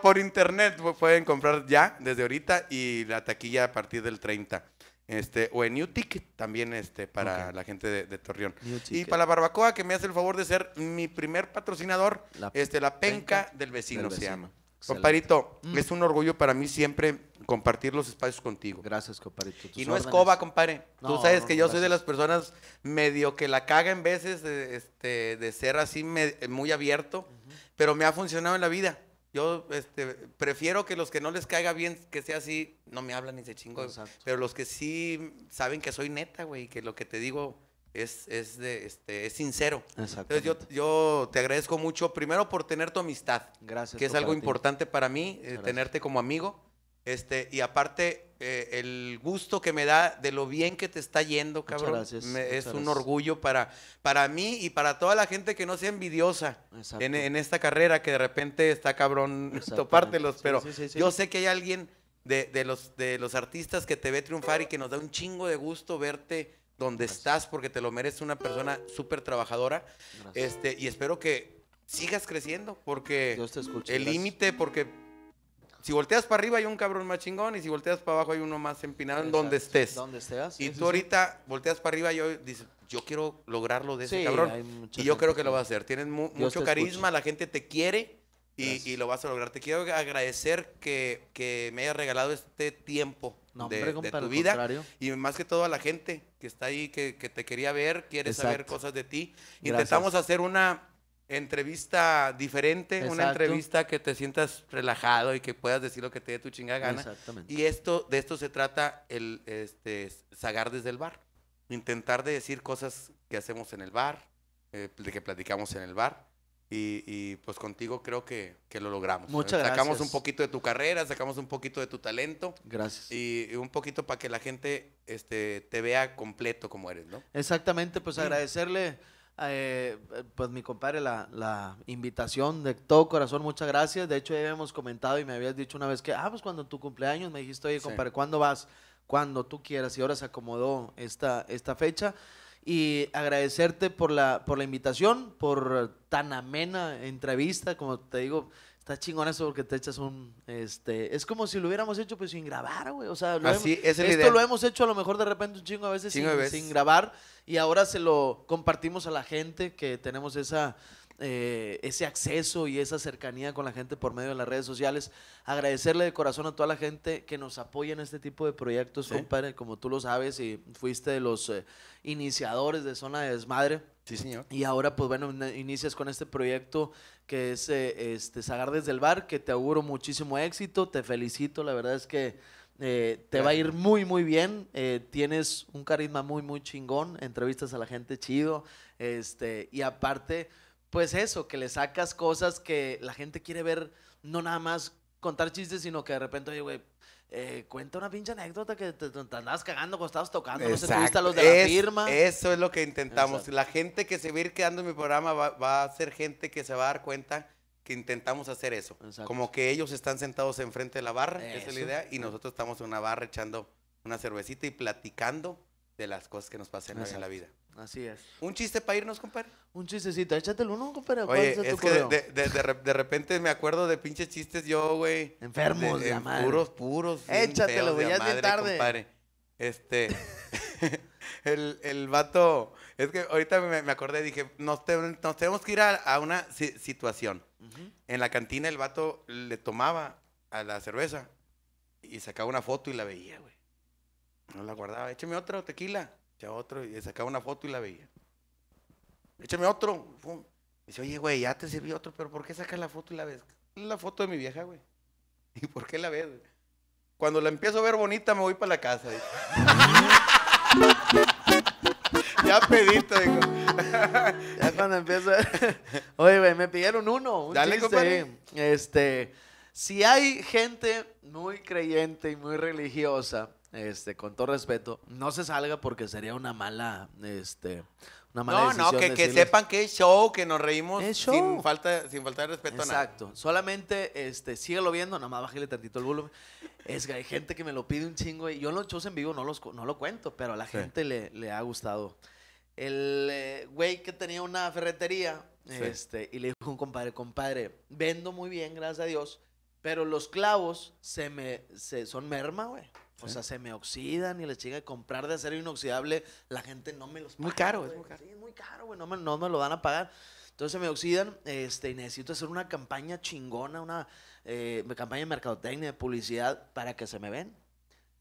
por, internet pueden comprar ya, desde ahorita, y la taquilla a partir del 30. Este, o en New Ticket también este, para la gente de, Torreón. Y para la barbacoa, que me hace el favor de ser mi primer patrocinador, la, este, la penca, del, vecino, se llama. Comparito, mm. es un orgullo para mí siempre compartir los espacios contigo. Gracias, comparito. Y no es coba, compadre. Tú sabes que yo soy de las personas medio que la caga en veces de, eh, este, de ser así muy abierto pero me ha funcionado en la vida. Yo este, prefiero que los que no les caiga bien, que sea así, no me hablan ni se chingo. Pero los que sí saben que soy neta, güey, que lo que te digo es, es, de, este, es sincero. Entonces yo, yo te agradezco mucho, primero por tener tu amistad. Gracias. Que es algo importante para mí, eh, tenerte como amigo. Este, y aparte, eh, el gusto que me da de lo bien que te está yendo, cabrón. es un orgullo para, para mí y para toda la gente que no sea envidiosa en, esta carrera, que de repente está cabrón topártelos, pero yo sé que hay alguien de, los, de los artistas que te ve triunfar y que nos da un chingo de gusto verte donde estás porque te lo mereces una persona súper trabajadora. Este, y espero que sigas creciendo porque el límite, porque si volteas para arriba hay un cabrón más chingón y si volteas para abajo hay uno más empinado en donde estés. Y tú ahorita volteas para arriba y yo dices, yo quiero lograrlo de ese cabrón. Y yo creo que lo vas a hacer. Tienes mucho carisma, la gente te quiere y, lo vas a lograr. Te quiero agradecer que, me hayas regalado este tiempo. de, tu vida. Y más que todo a la gente que está ahí, que, te quería ver, quiere saber cosas de ti. Intentamos hacer una, entrevista diferente, una entrevista que te sientas relajado y que puedas decir lo que te dé tu chingada gana. Y esto, de esto se trata el este, sagar desde el bar. Intentar de decir cosas que hacemos en el bar, eh, de que platicamos en el bar. Y, y pues contigo creo que, que lo logramos. Muchas eh, sacamos gracias. Sacamos un poquito de tu carrera, sacamos un poquito de tu talento. Gracias. Y, un poquito para que la gente este, te vea completo como eres, ¿no? Exactamente, pues agradecerle eh, pues mi compadre, la, la, invitación de todo corazón, muchas gracias. De hecho, ya habíamos comentado y me habías dicho una vez que, ah, pues cuando tu cumpleaños me dijiste, oye, compadre, ¿cuándo vas? Cuando tú quieras. Y ahora se acomodó esta, esta fecha. Y agradecerte por la, por la invitación, por tan amena entrevista, como te digo, Está chingón eso porque te echas un. este Es como si lo hubiéramos hecho, pues sin grabar, güey. O sea, lo hemos, es esto lo hemos hecho a lo mejor de repente un chingo a veces, sin, grabar. Y ahora se lo compartimos a la gente que tenemos esa. Eh, ese acceso y esa cercanía con la gente por medio de las redes sociales. Agradecerle de corazón a toda la gente que nos apoya en este tipo de proyectos, compadre, como tú lo sabes y fuiste de los eh, iniciadores de Zona de Desmadre Sí, señor. Y ahora, pues bueno, inicias con este proyecto que es eh, este, Sagar desde el bar, que te auguro muchísimo éxito, te felicito, la verdad es que eh, te va a ir muy, muy bien, eh, tienes un carisma muy, muy chingón, entrevistas a la gente chido, este, y aparte, pues eso, que le sacas cosas que la gente quiere ver, no nada más contar chistes, sino que de repente, oye, güey, eh, cuenta una pinche anécdota que te, andabas cagando cuando estabas tocando, no sé, tuviste a los de la firma. Eso es lo que intentamos. La gente que se va a ir quedando en mi programa va, a ser gente que se va a dar cuenta que intentamos hacer eso. Como que ellos están sentados enfrente de la barra, esa es la idea, y eh. nosotros estamos en una barra echando una cervecita y platicando de las cosas que nos pasan en la vida. Así es. ¿Un chiste para irnos, compadre? Un chistecito, échatelo uno, compadre. Oye, es que de, repente me acuerdo de pinches chistes yo, güey. Enfermos, de, madre. Puros, puros. Échatelo, güey, ya es bien tarde. Compadre. Este, <laughs> <laughs> el, el vato, es que ahorita me, me acordé, dije, nos, tenemos que ir a, una situación. En la cantina el vato le tomaba a la cerveza y sacaba una foto y la veía, güey. No la guardaba, écheme otra tequila echa otro, y sacaba una foto y la veía. Échame otro. Dice, oye, güey, ya te sirvió otro, pero ¿por qué sacas la foto y la ves? La foto de mi vieja, güey. <laughs> ¿Y por qué la ves? Cuando la empiezo a ver bonita, me voy para la casa. <laughs> ya pedito, digo. <laughs> ya cuando empiezo. Oye, güey, me pidieron uno. Dale, Este, si hay gente muy creyente y muy religiosa este, con todo respeto, no se salga porque sería una mala, este, una mala no, decisión. No, que, que sepan que es show, que nos reímos sin falta, sin falta de respeto Exacto. a nada. Exacto. Solamente, este, síguelo viendo, nada más bájale tantito el volumen. Es que hay gente que me lo pide un chingo y yo los shows en vivo no, los, no lo cuento, pero a la gente le, ha gustado. El eh, güey que tenía una ferretería, este, y le dijo a un compadre, compadre, vendo muy bien, gracias a Dios, pero los clavos se me, son merma, güey. O sea, se me oxidan y les llega a comprar de acero inoxidable, la gente no me los paga. Muy caro, es muy caro. muy caro, güey, no me, no me lo van a pagar. Entonces se me oxidan este, y necesito hacer una campaña chingona, una eh, campaña de mercadotecnia, de publicidad, para que se me ven.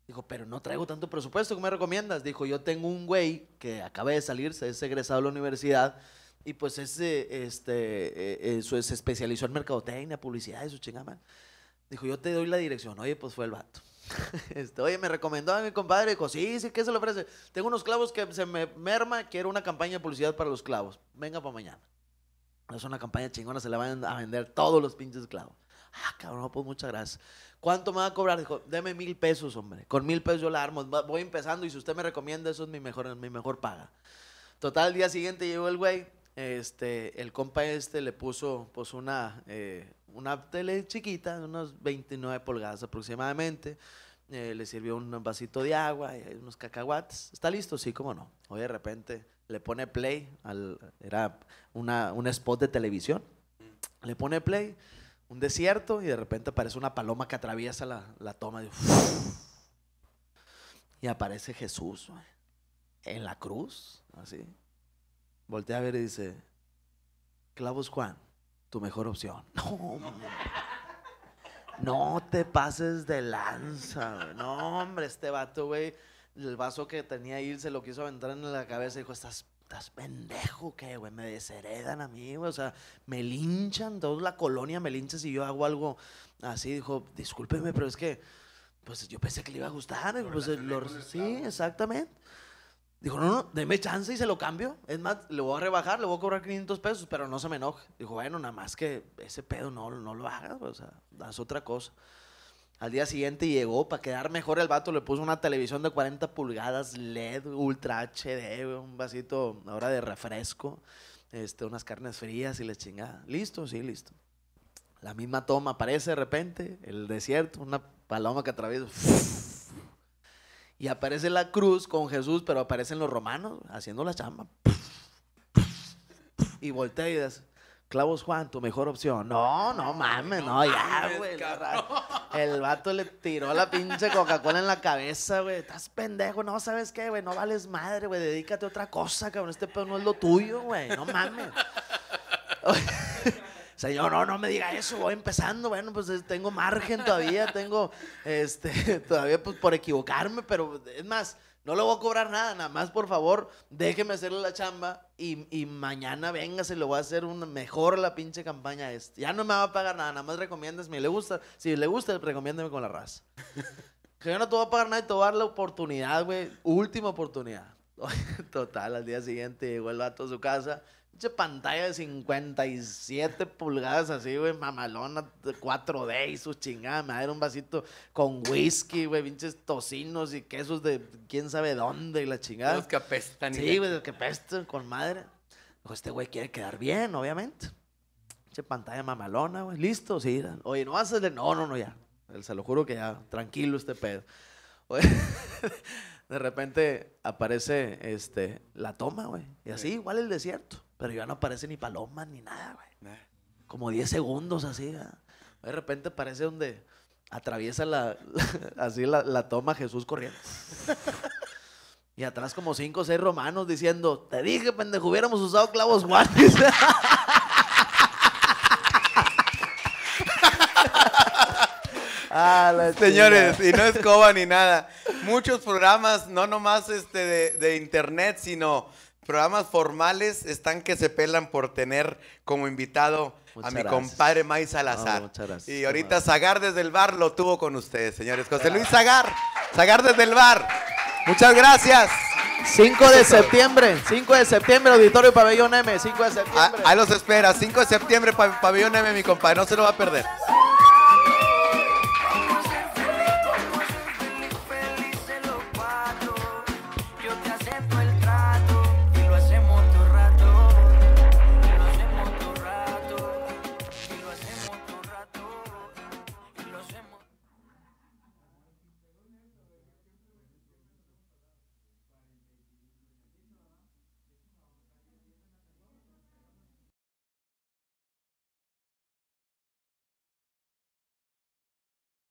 Dijo, pero no traigo tanto presupuesto, ¿cómo me recomiendas? Dijo, yo tengo un güey que acaba de salirse, es egresado de la universidad, y pues ese, este, eh, eh se especializó en mercadotecnia, publicidad, eso su chingada. Dijo, yo te doy la dirección. Oye, pues fue el vato. <laughs> Este, oye, me recomendó a mi compadre, dijo, sí, sí, ¿qué se le ofrece? Tengo unos clavos que se me merma, quiero una campaña de publicidad para los clavos. Venga para mañana. Es una campaña chingona, se le van a vender todos los pinches clavos. Ah, cabrón, pues muchas gracias. ¿Cuánto me va a cobrar? Dijo, deme mil pesos, hombre. Con mil pesos yo la armo. Voy empezando y si usted me recomienda, eso es mi mejor, mi mejor paga. Total, el día siguiente llegó el güey este, el compa este le puso pues una, eh, una tele chiquita, de unos 29 pulgadas aproximadamente. Eh, le sirvió un vasito de agua y unos cacahuates. Está listo, sí, cómo no. Hoy de repente le pone play, al, era una, un spot de televisión. Le pone play, un desierto y de repente aparece una paloma que atraviesa la, toma. de y aparece Jesús en la cruz, así voltea a ver y dice, Clavos Juan, tu mejor opción. <laughs> No, no te pases de lanza, No, hombre, este vato, güey, el vaso que tenía ahí se lo quiso aventar en la cabeza dijo, estás estás pendejo, que, güey, me desheredan a mí, güey, o sea, me linchan, toda la colonia me lincha si yo hago algo así. Dijo, discúlpeme, pero es que, pues yo pensé que le iba a gustar, pues, sí, exactamente. Dijo, no, no, deme chance y se lo cambio. Es más, le voy a rebajar, le voy a cobrar 500 pesos, pero no se me enoje. Dijo, bueno, nada más que ese pedo no, no lo hagas, pues, o sea, haz otra cosa. Al día siguiente llegó, para quedar mejor el vato, le puso una televisión de 40 pulgadas, LED, Ultra HD, un vasito ahora de refresco, este, unas carnes frías y la chingada. ¿Listo? Sí, listo. La misma toma aparece de repente, el desierto, una paloma que atraviesa y aparece la cruz con Jesús, pero aparecen los romanos haciendo la chamba. Y voltea y dice, Clavos Juan, tu mejor opción. No, no mames, no, ya, güey. El vato le tiró la pinche Coca-Cola en la cabeza, güey. Estás pendejo, no, ¿sabes qué, güey? No vales madre, güey. Dedícate a otra cosa, cabrón. Este pedo no es lo tuyo, güey. No mames. <laughs> Señor, no, no me diga eso, voy empezando. Bueno, pues eh, tengo margen todavía, tengo, este, <laughs> todavía pues por equivocarme, pero es más, no le voy a cobrar nada, nada más por favor, déjeme hacerle la chamba y, y mañana venga, se lo voy a hacer una mejor la pinche campaña este. Ya no me va a pagar nada, nada más recomiéndesme, le gusta, si le gusta, recomiéndeme con la raza. <laughs> que yo no te voy a pagar nada y te voy a dar la oportunidad, güey, última oportunidad. <laughs> Total, al día siguiente llegó el toda a su casa, pantalla de 57 pulgadas así, güey, mamalona, 4D y sus su a dar un vasito con whisky, güey, pinches tocinos y quesos de quién sabe dónde y la chingada. Los que apestan. Sí, güey, los que con madre. Dijo, pues este güey quiere quedar bien, obviamente. Pinche pantalla mamalona, güey, listo, sí. Oye, no haces No, no, no, ya. se lo juro que ya, tranquilo este pedo. <laughs> de repente aparece este, la toma, güey. Y así, igual el desierto pero ya no aparece ni palomas ni nada, güey. Como 10 segundos así. De repente aparece donde atraviesa la, <laughs> así la, toma Jesús corriendo. <laughs> Y atrás como cinco o seis romanos diciendo, te dije, pendejo, hubiéramos usado clavos guantes. <laughs> Ah, Señores, y no escoba ni nada. Muchos programas, no nomás este de internet, sino programas formales están que se pelan por tener como invitado a mi compadre May Salazar. muchas gracias. Y ahorita Zagar desde el bar lo tuvo con ustedes, señores. José Luis Zagar, Zagar desde el bar. Muchas gracias. 5 de septiembre, 5 de septiembre, Auditorio Pabellón M, 5 de ah, septiembre. Ahí los espera, 5 de septiembre, Pabellón M, mi compadre, no se lo va a perder.